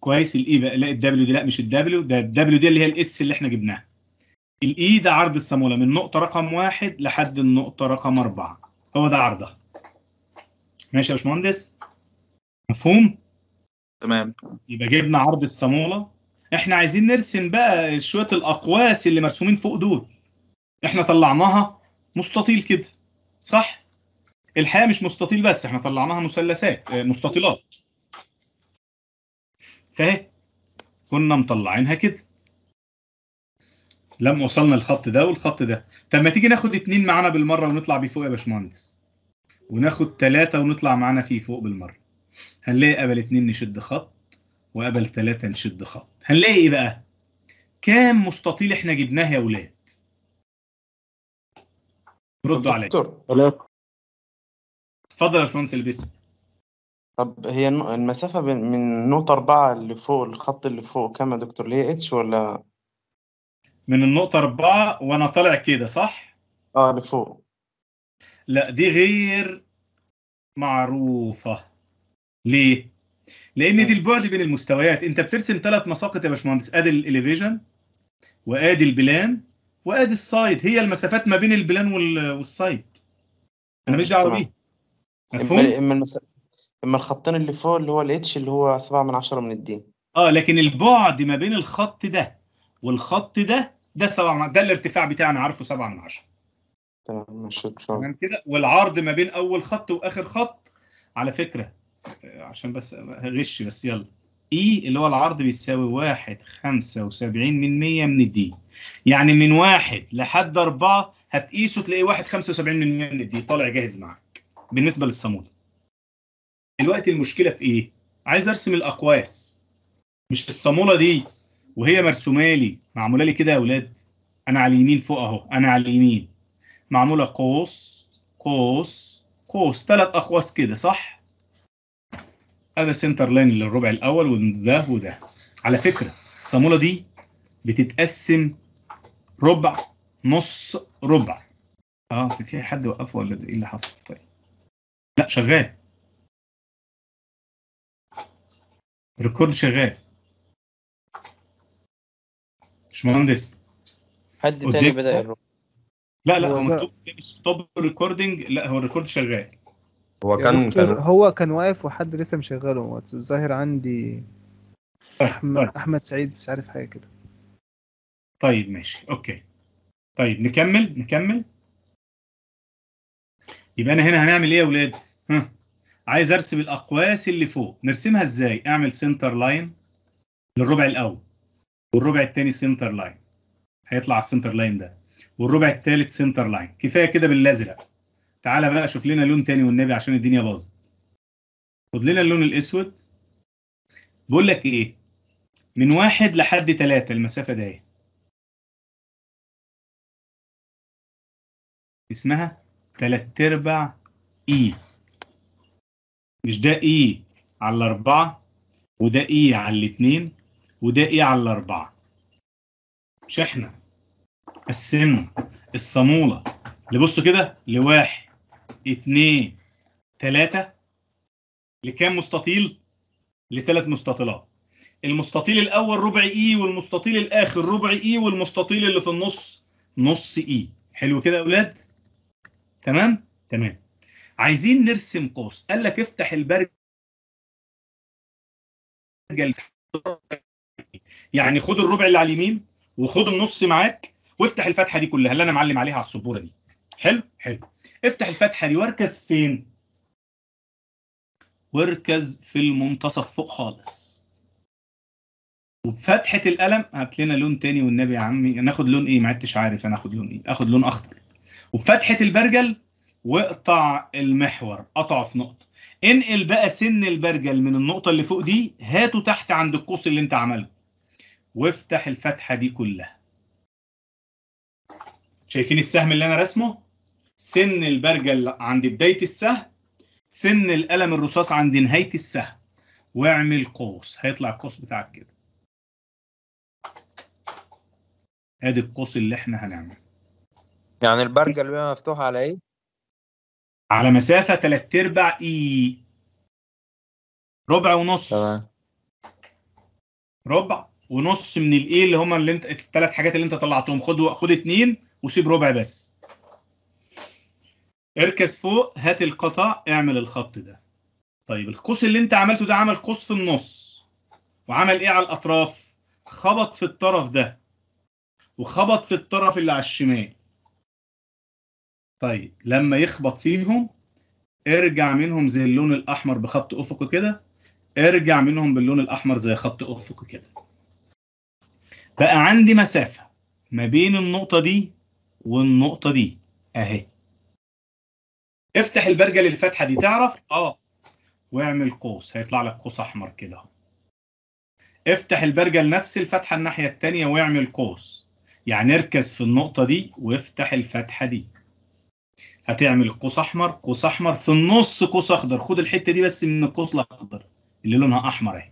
كويس الاي e بقى لا الدبليو دي لا مش الدبليو ده الدبليو دي اللي هي الاس اللي احنا جبناها الاي ده عرض الصاموله من نقطه رقم واحد لحد النقطه رقم اربعه هو ده عرضها ماشي يا باشمهندس مفهوم تمام يبقى جبنا عرض الصاموله احنا عايزين نرسم بقى شويه الاقواس اللي مرسومين فوق دول احنا طلعناها مستطيل كده صح الحياه مش مستطيل بس احنا طلعناها مثلثات آه، مستطيلات فاهم كنا مطلعينها كده لما وصلنا الخط ده والخط ده طب ما تيجي ناخد اتنين معانا بالمره ونطلع بيه فوق يا باشمهندس وناخد تلاتة ونطلع معانا فيه فوق بالمره هنلاقي قبل اتنين نشد خط وقبل تلاتة نشد خط هنلاقي ايه بقى كام مستطيل احنا جبناه يا ولاد ردوا عليا اتفضل يا باشمهندس البسي طب هي المسافة من النقطة أربعة اللي فوق الخط اللي فوق كام يا دكتور اللي هي اتش ولا من النقطة أربعة وأنا طالع كده صح؟ اه لفوق لا دي غير معروفة ليه؟ لان نعم. دي البعد بين المستويات انت بترسم ثلاث مساقط يا باشمهندس ادي الاليفيشن وادي البلان وادي السايد هي المسافات ما بين البلان والسايد انا مش دعوه بيه مفهوم اما اما الخطين اللي فوق اللي هو الاتش اللي هو 7 من 10 من الدي اه لكن البعد ما بين الخط ده والخط ده ده 7 ده الارتفاع بتاعنا عارفه 7 من 10 تمام ماشي تمام كده والعرض ما بين اول خط واخر خط على فكره عشان بس غش بس يلا اي e اللي هو العرض بيساوي واحد خمسة وسبعين من مية من الدي يعني من واحد لحد أربعة هتقيسه e تلاقيه واحد خمسة وسبعين من مية من الدي طالع جاهز معاك بالنسبة للصامولة دلوقتي المشكلة في ايه؟ عايز ارسم الأقواس مش الصامولة دي وهي مرسومة لي معمولة لي كده يا أولاد أنا على اليمين فوق أهو أنا على اليمين معمولة قوس قوس قوس ثلاث أقواس كده صح؟ ده سنتر لاين للربع الاول وده وده على فكره الصاموله دي بتتقسم ربع نص ربع اه في حد وقفه ولا ايه اللي حصل طيب لا شغال ريكورد شغال باشمهندس حد تاني بدا الربع لا لا هو مكتوب ستوب ريكوردنج لا هو الريكورد شغال هو كان, كان هو كان واقف وحد لسه مشغله الظاهر عندي احمد طيب، طيب. احمد سعيد مش عارف حاجه كده طيب ماشي اوكي طيب نكمل نكمل يبقى انا هنا هنعمل ايه يا اولاد ها عايز ارسم الاقواس اللي فوق نرسمها ازاي اعمل سنتر لاين للربع الاول والربع الثاني سنتر لاين هيطلع السنتر لاين ده والربع الثالث سنتر لاين كفايه كده بالازرق تعالى بقى شوف لنا لون تاني والنبي عشان الدنيا باظت خد لنا اللون الاسود بقول لك ايه من واحد لحد ثلاثة المسافة ايه؟ اسمها تلات ارباع اي e. مش ده اي e على الاربعة وده اي e على الاثنين وده اي على الاربعة مش احنا قسمنا الصامولة اللي بصوا كده لواحد اتنين تلاتة لكام مستطيل؟ لثلاث مستطيلات المستطيل الأول ربع إي e والمستطيل الآخر ربع إي e والمستطيل اللي في النص نص إي e. حلو كده يا أولاد؟ تمام؟ تمام عايزين نرسم قوس قال لك افتح البرجل يعني خد الربع اللي على اليمين وخد النص معاك وافتح الفتحه دي كلها اللي انا معلم عليها على السبوره دي حلو حلو افتح الفتحه دي واركز فين واركز في المنتصف فوق خالص وبفتحه القلم هات لنا لون تاني والنبي يا عمي ناخد لون ايه ما عدتش عارف انا اخد لون ايه اخد لون اخضر وبفتحه البرجل واقطع المحور قطعه في نقطه انقل بقى سن البرجل من النقطه اللي فوق دي هاته تحت عند القوس اللي انت عمله وافتح الفتحه دي كلها شايفين السهم اللي انا رسمه سن البرجل عند بداية السهم سن القلم الرصاص عند نهاية السهم واعمل قوس هيطلع القوس بتاعك كده ادي القوس اللي احنا هنعمله يعني البرجل بيبقى مفتوح على ايه؟ على مسافة تلات ارباع اي e. ربع ونص تمام ربع ونص من الايه e اللي هما اللي انت الثلاث حاجات اللي انت طلعتهم خد خد اتنين وسيب ربع بس اركز فوق هات القطع اعمل الخط ده طيب القوس اللي انت عملته ده عمل قوس في النص وعمل ايه على الاطراف خبط في الطرف ده وخبط في الطرف اللي على الشمال طيب لما يخبط فيهم ارجع منهم زي اللون الاحمر بخط افقي كده ارجع منهم باللون الاحمر زي خط افقي كده بقى عندي مسافه ما بين النقطه دي والنقطه دي اهي افتح البرجل الفتحه دي تعرف اه واعمل قوس هيطلع لك قوس احمر كده افتح البرجل نفس الفتحه الناحيه الثانيه واعمل قوس يعني اركز في النقطه دي وافتح الفتحه دي هتعمل قوس احمر قوس احمر في النص قوس اخضر خد الحته دي بس من القوس الاخضر اللي لونها احمر اهي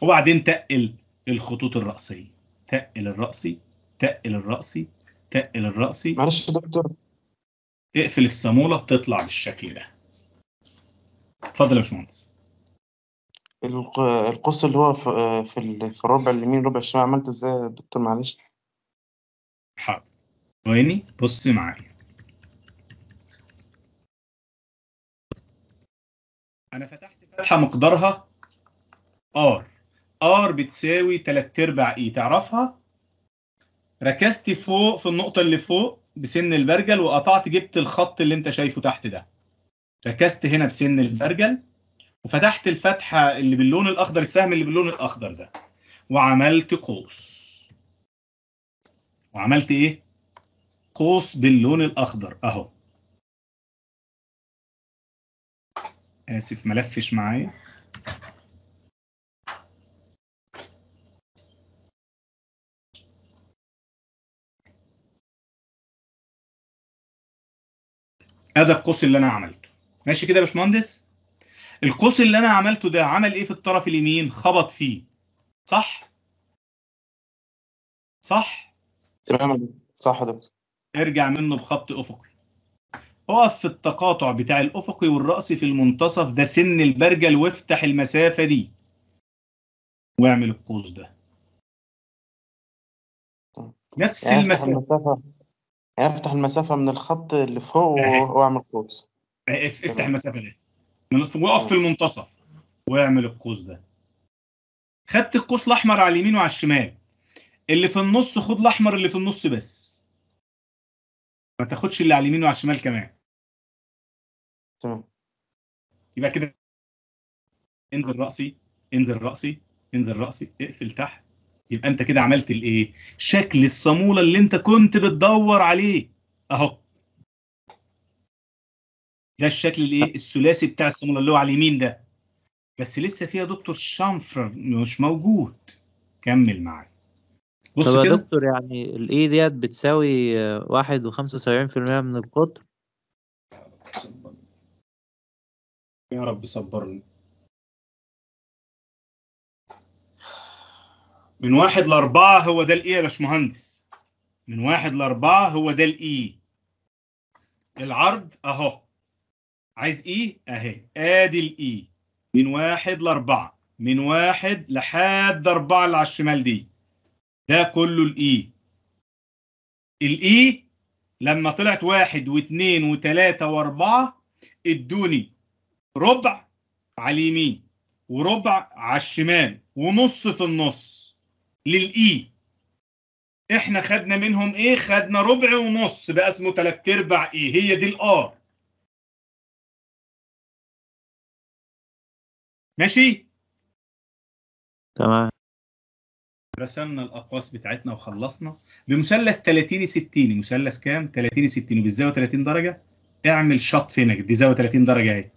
وبعدين تقل الخطوط الرأسية تقل الرأسي تقل الرأسي تقل الرأسي معلش يا دكتور اقفل الصامولة بتطلع بالشكل ده اتفضل يا باشمهندس القص اللي هو في في الربع اليمين ربع الشمال عملته ازاي يا دكتور معلش حاضر ثواني بص معايا انا فتحت فتحه مقدارها ار ار بتساوي 3 ارباع اي تعرفها ركزت فوق في النقطه اللي فوق بسن البرجل وقطعت جبت الخط اللي انت شايفه تحت ده ركزت هنا بسن البرجل وفتحت الفتحه اللي باللون الاخضر السهم اللي باللون الاخضر ده وعملت قوس وعملت ايه قوس باللون الاخضر اهو اسف ملفش معايا ادي القوس اللي انا عملته ماشي كده يا باشمهندس القوس اللي انا عملته ده عمل ايه في الطرف اليمين خبط فيه صح صح تمام صح يا دكتور ارجع منه بخط افقي اقف في التقاطع بتاع الافقي والراسي في المنتصف ده سن البرجل وافتح المسافه دي واعمل القوس ده طيب. نفس يعني المسافه يعني افتح المسافه من الخط اللي فوق واعمل قوس افتح المسافه دي من وقف في المنتصف واعمل القوس ده خدت القوس الاحمر على اليمين وعلى الشمال اللي في النص خد الاحمر اللي في النص بس ما تاخدش اللي على اليمين وعلى الشمال كمان تمام يبقى كده انزل راسي انزل راسي انزل راسي اقفل تحت يبقى انت كده عملت الايه شكل الصامولة اللي انت كنت بتدور عليه اهو ده الشكل الايه الثلاثي بتاع الصامولة اللي هو على اليمين ده بس لسه فيها دكتور شامفر مش موجود كمل معايا بص طب يا دكتور يعني الاي ديت بتساوي 1.75% من القطر يا رب صبرني من واحد لأربعة هو ده الإي يا باشمهندس من واحد لأربعة هو ده الإي العرض أهو عايز إي أهي آدي الإي من واحد لأربعة من واحد لحد أربعة اللي على الشمال دي ده كله الإي الإي لما طلعت واحد واثنين وثلاثة وأربعة ادوني ربع على اليمين وربع على الشمال ونص في النص للاي احنا خدنا منهم ايه خدنا ربع ونص بقى اسمه تلات ارباع ايه هي دي الار ماشي تمام رسمنا الاقواس بتاعتنا وخلصنا بمثلث 30 60 مثلث كام 30 60 وبالزاويه 30 درجه اعمل شطف هنا دي زاويه 30 درجه اهي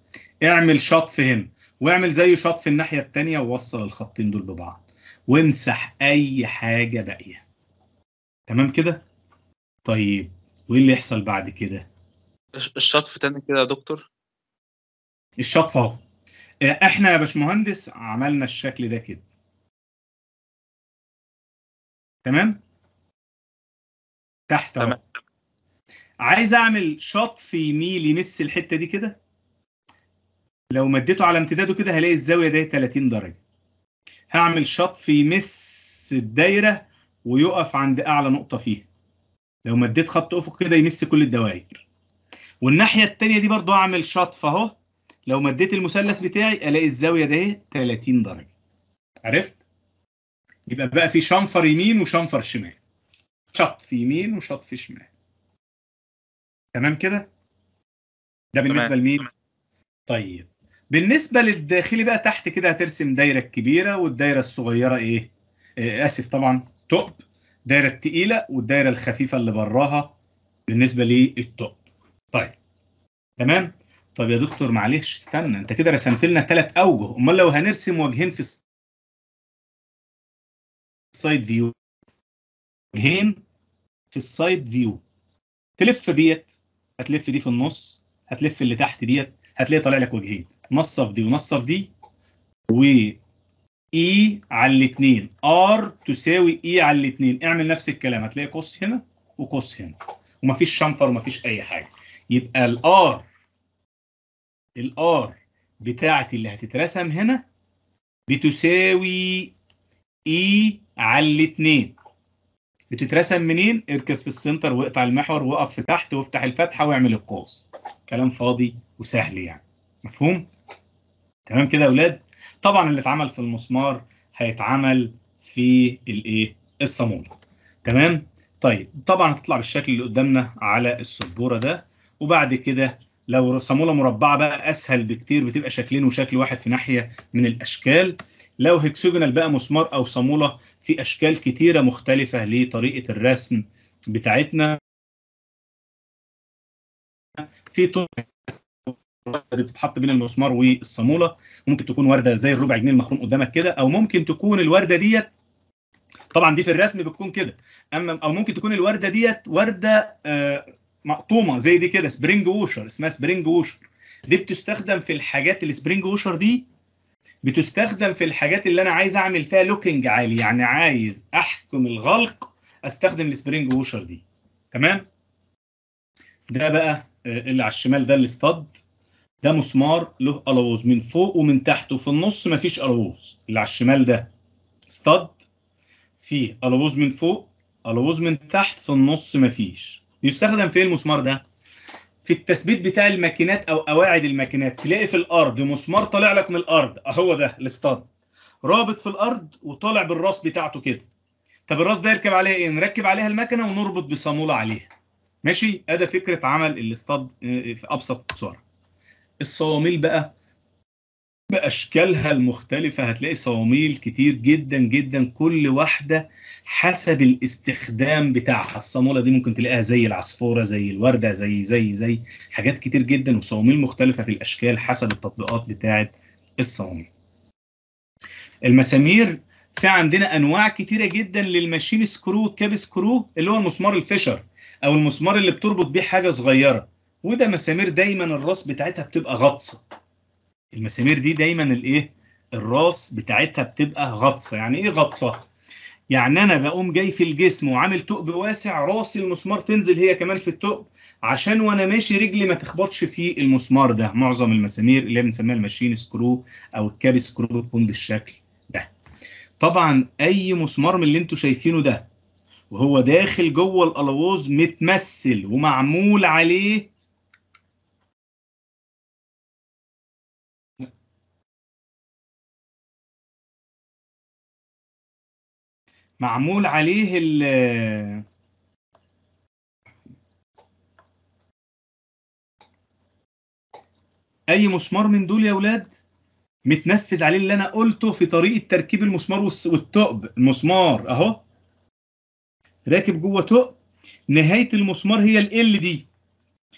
اعمل شطف هنا واعمل زيه شطف الناحيه الثانيه ووصل الخطين دول ببعض وامسح اي حاجه باقيه تمام كده طيب وايه اللي يحصل بعد كده الشطف تاني كده يا دكتور الشطف اهو آه، احنا يا باشمهندس عملنا الشكل ده كده تمام تحت اهو عايز اعمل شطف يميل يمس الحته دي كده لو مديته على امتداده كده هلاقي الزاويه دي 30 درجه هعمل شط في مس الدايره ويقف عند اعلى نقطه فيها لو مديت خط افق كده يمس كل الدوائر والناحيه التانية دي برضو اعمل شطف اهو لو مديت المثلث بتاعي الاقي الزاويه ده 30 درجه عرفت يبقى بقى في شنفر يمين وشنفر شمال شطف يمين وشطف شمال تمام كده ده بالنسبه لمين طيب بالنسبه للداخلي بقى تحت كده هترسم دايره الكبيره والدايره الصغيره ايه آه، اسف طبعا توب الدايره الثقيله والدايره الخفيفه اللي براها بالنسبه للتوب طيب تمام طب يا دكتور معلش استنى انت كده رسمت لنا ثلاث اوجه امال لو هنرسم وجهين في السايد فيو وجهين في السايد فيو تلف ديت هتلف دي في النص هتلف اللي تحت ديت هتلاقي طالع لك وجهين نصف دي ونصف دي و اي e على الاثنين ار تساوي اي e على الاثنين اعمل نفس الكلام هتلاقي قوس هنا وقوس هنا ومفيش شنفر ومفيش اي حاجه يبقى الار الار بتاعتي اللي هتترسم هنا بتساوي اي e على الاثنين بتترسم منين اركز في السنتر واقطع المحور وقف في تحت وافتح الفتحه واعمل القوس كلام فاضي وسهل يعني مفهوم تمام كده يا اولاد طبعا اللي اتعمل في المسمار هيتعمل في الايه الصاموله تمام طيب طبعا هتطلع بالشكل اللي قدامنا على السبوره ده وبعد كده لو صاموله مربعه بقى اسهل بكتير بتبقى شكلين وشكل واحد في ناحيه من الاشكال لو هيكسوجنال بقى مسمار او صاموله في اشكال كتيره مختلفه لطريقه الرسم بتاعتنا في طرق دي بتتحط بين المسمار والصاموله ممكن تكون ورده زي الربع جنيه المخروم قدامك كده او ممكن تكون الورده ديت طبعا دي في الرسم بتكون كده اما او ممكن تكون الورده ديت ورده آه، مقطومه زي دي كده سبرينج ووشر اسمها سبرينج ووشر دي بتستخدم في الحاجات السبرينج ووشر دي بتستخدم في الحاجات اللي انا عايز اعمل فيها لوكينج عالي يعني عايز احكم الغلق استخدم السبرينج ووشر دي تمام ده بقى آه، اللي على الشمال ده الاستاد ده مسمار له ألوز من فوق ومن تحت وفي النص مفيش ألوز اللي على الشمال ده ستاد فيه ألوز من فوق ألوز من تحت في النص مفيش يستخدم في المسمار ده في التثبيت بتاع الماكينات او قواعد الماكينات تلاقي في الارض مسمار طالع لك من الارض اهو ده الاستاد رابط في الارض وطالع بالراس بتاعته كده طب الراس ده يركب عليها ايه نركب عليها المكنه ونربط بصاموله عليها ماشي ادي فكره عمل الاستاد آه، في ابسط صوره الصواميل بقى باشكالها المختلفه هتلاقي صواميل كتير جدا جدا كل واحده حسب الاستخدام بتاعها الصاموله دي ممكن تلاقيها زي العصفوره زي الورده زي زي زي حاجات كتير جدا وصواميل مختلفه في الاشكال حسب التطبيقات بتاعه الصواميل المسامير في عندنا انواع كتيره جدا للماشين سكرو كاب سكرو اللي هو المسمار الفشر او المسمار اللي بتربط بيه حاجه صغيره وده مسامير دايما الراس بتاعتها بتبقى غطسه المسامير دي دايما الايه الراس بتاعتها بتبقى غطسه يعني ايه غطسه يعني انا بقوم جاي في الجسم وعامل ثقب واسع راس المسمار تنزل هي كمان في الثقب عشان وانا ماشي رجلي ما تخبطش في المسمار ده معظم المسامير اللي بنسميها الماشين سكرو او الكابي سكرو بتكون بالشكل ده طبعا اي مسمار من اللي انتوا شايفينه ده وهو داخل جوه القلاووز متمثل ومعمول عليه معمول عليه ال اي مسمار من دول يا اولاد متنفذ عليه اللي انا قلته في طريقه تركيب المسمار والثقب المسمار اهو راكب جوه ثقب نهايه المسمار هي ال دي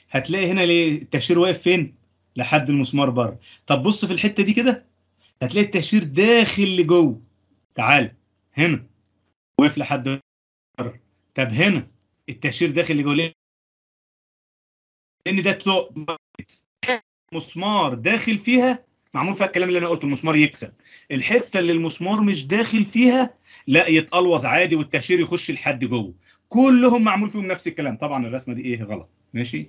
هتلاقي هنا ليه التأشير واقف فين لحد المسمار بره طب بص في الحته دي كده هتلاقي التأشير داخل لجوه تعال هنا واقف لحد طب هنا التأشير داخل لجولين لان ده مسمار داخل فيها معمول فيها الكلام اللي انا قلته المسمار يكسب الحته اللي المسمار مش داخل فيها لا يتقلوظ عادي والتأشير يخش لحد جوه كلهم معمول فيهم نفس الكلام طبعا الرسمه دي ايه غلط ماشي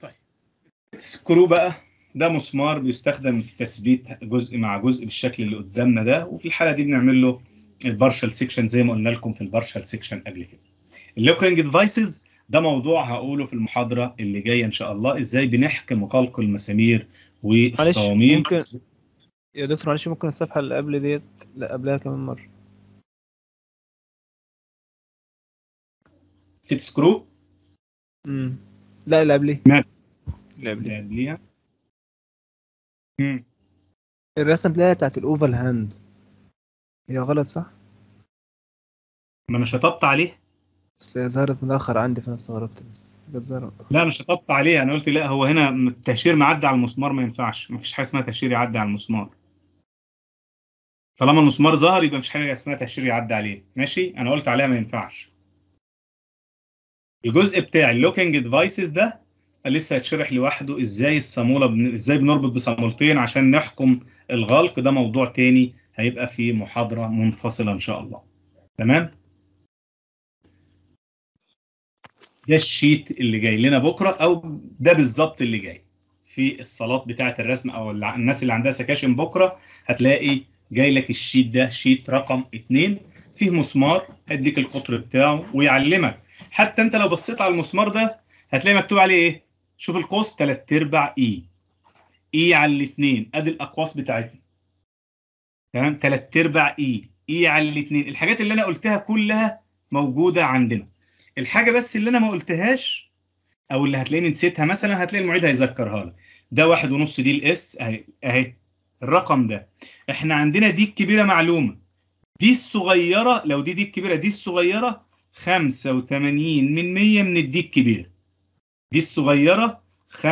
طيب سكرو بقى ده مسمار بيستخدم في تثبيت جزء مع جزء بالشكل اللي قدامنا ده وفي الحاله دي بنعمل له البارشال سيكشن زي ما قلنا لكم في البارشال سيكشن قبل كده اللوكينج ديفايسز ده موضوع هقوله في المحاضره اللي جايه ان شاء الله ازاي بنحكم وخلق المسامير والصواميم ممكن يا دكتور معلش ممكن الصفحه اللي قبل ديت لا قبلها كمان مره ست سكرو امم لا اللي قبليه اللي قبليه الرسم الرسمه بتاعت الاوفال هاند هي غلط صح؟ ما انا شطبت عليه بس هي ظهرت متاخر عندي فانا استغربت بس جت ظهرت لا انا شطبت عليه انا قلت لا هو هنا التاشير معدي على المسمار ما ينفعش ما فيش حاجه اسمها تاشير يعدي على المسمار طالما المسمار ظهر يبقى مفيش حاجه اسمها تاشير يعدي عليه ماشي انا قلت عليها ما ينفعش الجزء بتاع اللوكينج ديفايسز ده لسه هيتشرح لوحده ازاي الصاموله بن... ازاي بنربط بصامولتين عشان نحكم الغلق ده موضوع تاني هيبقى في محاضره منفصله ان شاء الله تمام ده الشيت اللي جاي لنا بكره او ده بالظبط اللي جاي في الصالات بتاعه الرسم او الناس اللي عندها سكاشن بكره هتلاقي جاي لك الشيت ده شيت رقم اتنين فيه مسمار هيديك القطر بتاعه ويعلمك حتى انت لو بصيت على المسمار ده هتلاقي مكتوب عليه ايه شوف القوس ثلاث ارباع اي e. اي e على الاثنين ادي الاقواس بتاعتنا تمام ثلاث ارباع اي e. اي على الاثنين الحاجات اللي انا قلتها كلها موجوده عندنا الحاجه بس اللي انا ما قلتهاش او اللي هتلاقيني نسيتها مثلا هتلاقي المعيد هيذكرها لك ده واحد ونص دي الاس اهي اهي الرقم ده احنا عندنا دي الكبيره معلومه دي الصغيره لو دي دي الكبيره دي الصغيره 85 من 100 من الدي الكبيره دي الصغيرة 85%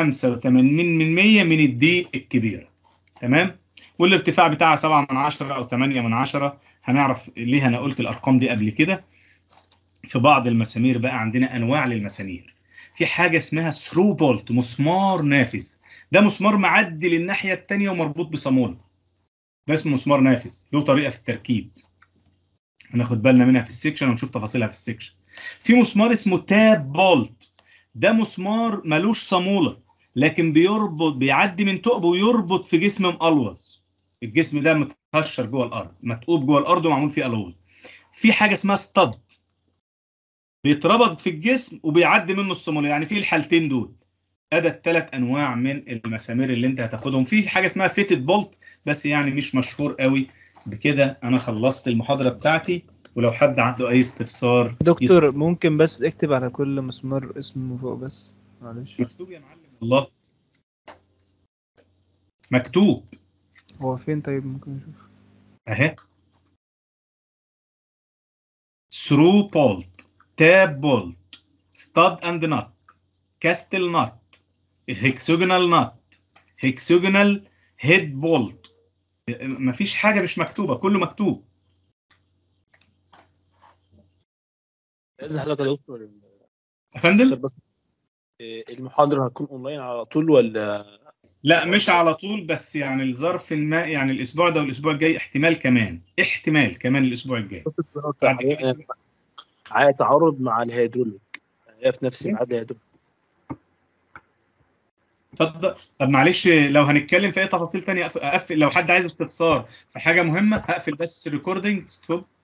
من الدي الكبيرة تمام والارتفاع بتاعها 7 من 10 أو 8 من 10 هنعرف ليه أنا قلت الأرقام دي قبل كده في بعض المسامير بقى عندنا أنواع للمسامير في حاجة اسمها ثرو بولت مسمار نافذ ده مسمار معدي للناحية التانية ومربوط بصامولة ده اسمه مسمار نافذ له طريقة في التركيب هناخد بالنا منها في السكشن ونشوف تفاصيلها في السكشن في مسمار اسمه تاب بولت ده مسمار ملوش صامولة لكن بيربط بيعدي من ثقب ويربط في جسم مقلوظ الجسم ده متهشر جوه الارض متقوب جوه الارض ومعمول فيه الوز في حاجه اسمها استد بيتربط في الجسم وبيعدي منه الصامولة يعني في الحالتين دول ادى الثلاث انواع من المسامير اللي انت هتاخدهم في حاجه اسمها فيتد بولت بس يعني مش مشهور قوي بكده انا خلصت المحاضره بتاعتي ولو حد عنده اي استفسار دكتور يت... ممكن بس اكتب على كل مسمار اسمه فوق بس معلش مكتوب يا معلم الله مكتوب هو فين طيب ممكن نشوف اهي ثرو بولت تاب بولت ستاد اند نوت كاستل نوت هيكسوجنال نوت هيكسوجنال هيد بولت مفيش حاجه مش مكتوبه كله مكتوب عايز حضرتك يا دكتور افندم إيه، المحاضره هتكون اونلاين على طول ولا لا مش على طول بس يعني الظرف ما يعني الاسبوع ده والاسبوع الجاي احتمال كمان احتمال كمان الاسبوع الجاي بعد كده مع الهيدروليك هي في نفس إيه؟ ميعاد الهيدروليك اتفضل طب معلش لو هنتكلم في اي تفاصيل ثانيه اقفل لو حد عايز استفسار في حاجه مهمه هقفل بس الريكوردنج ستوب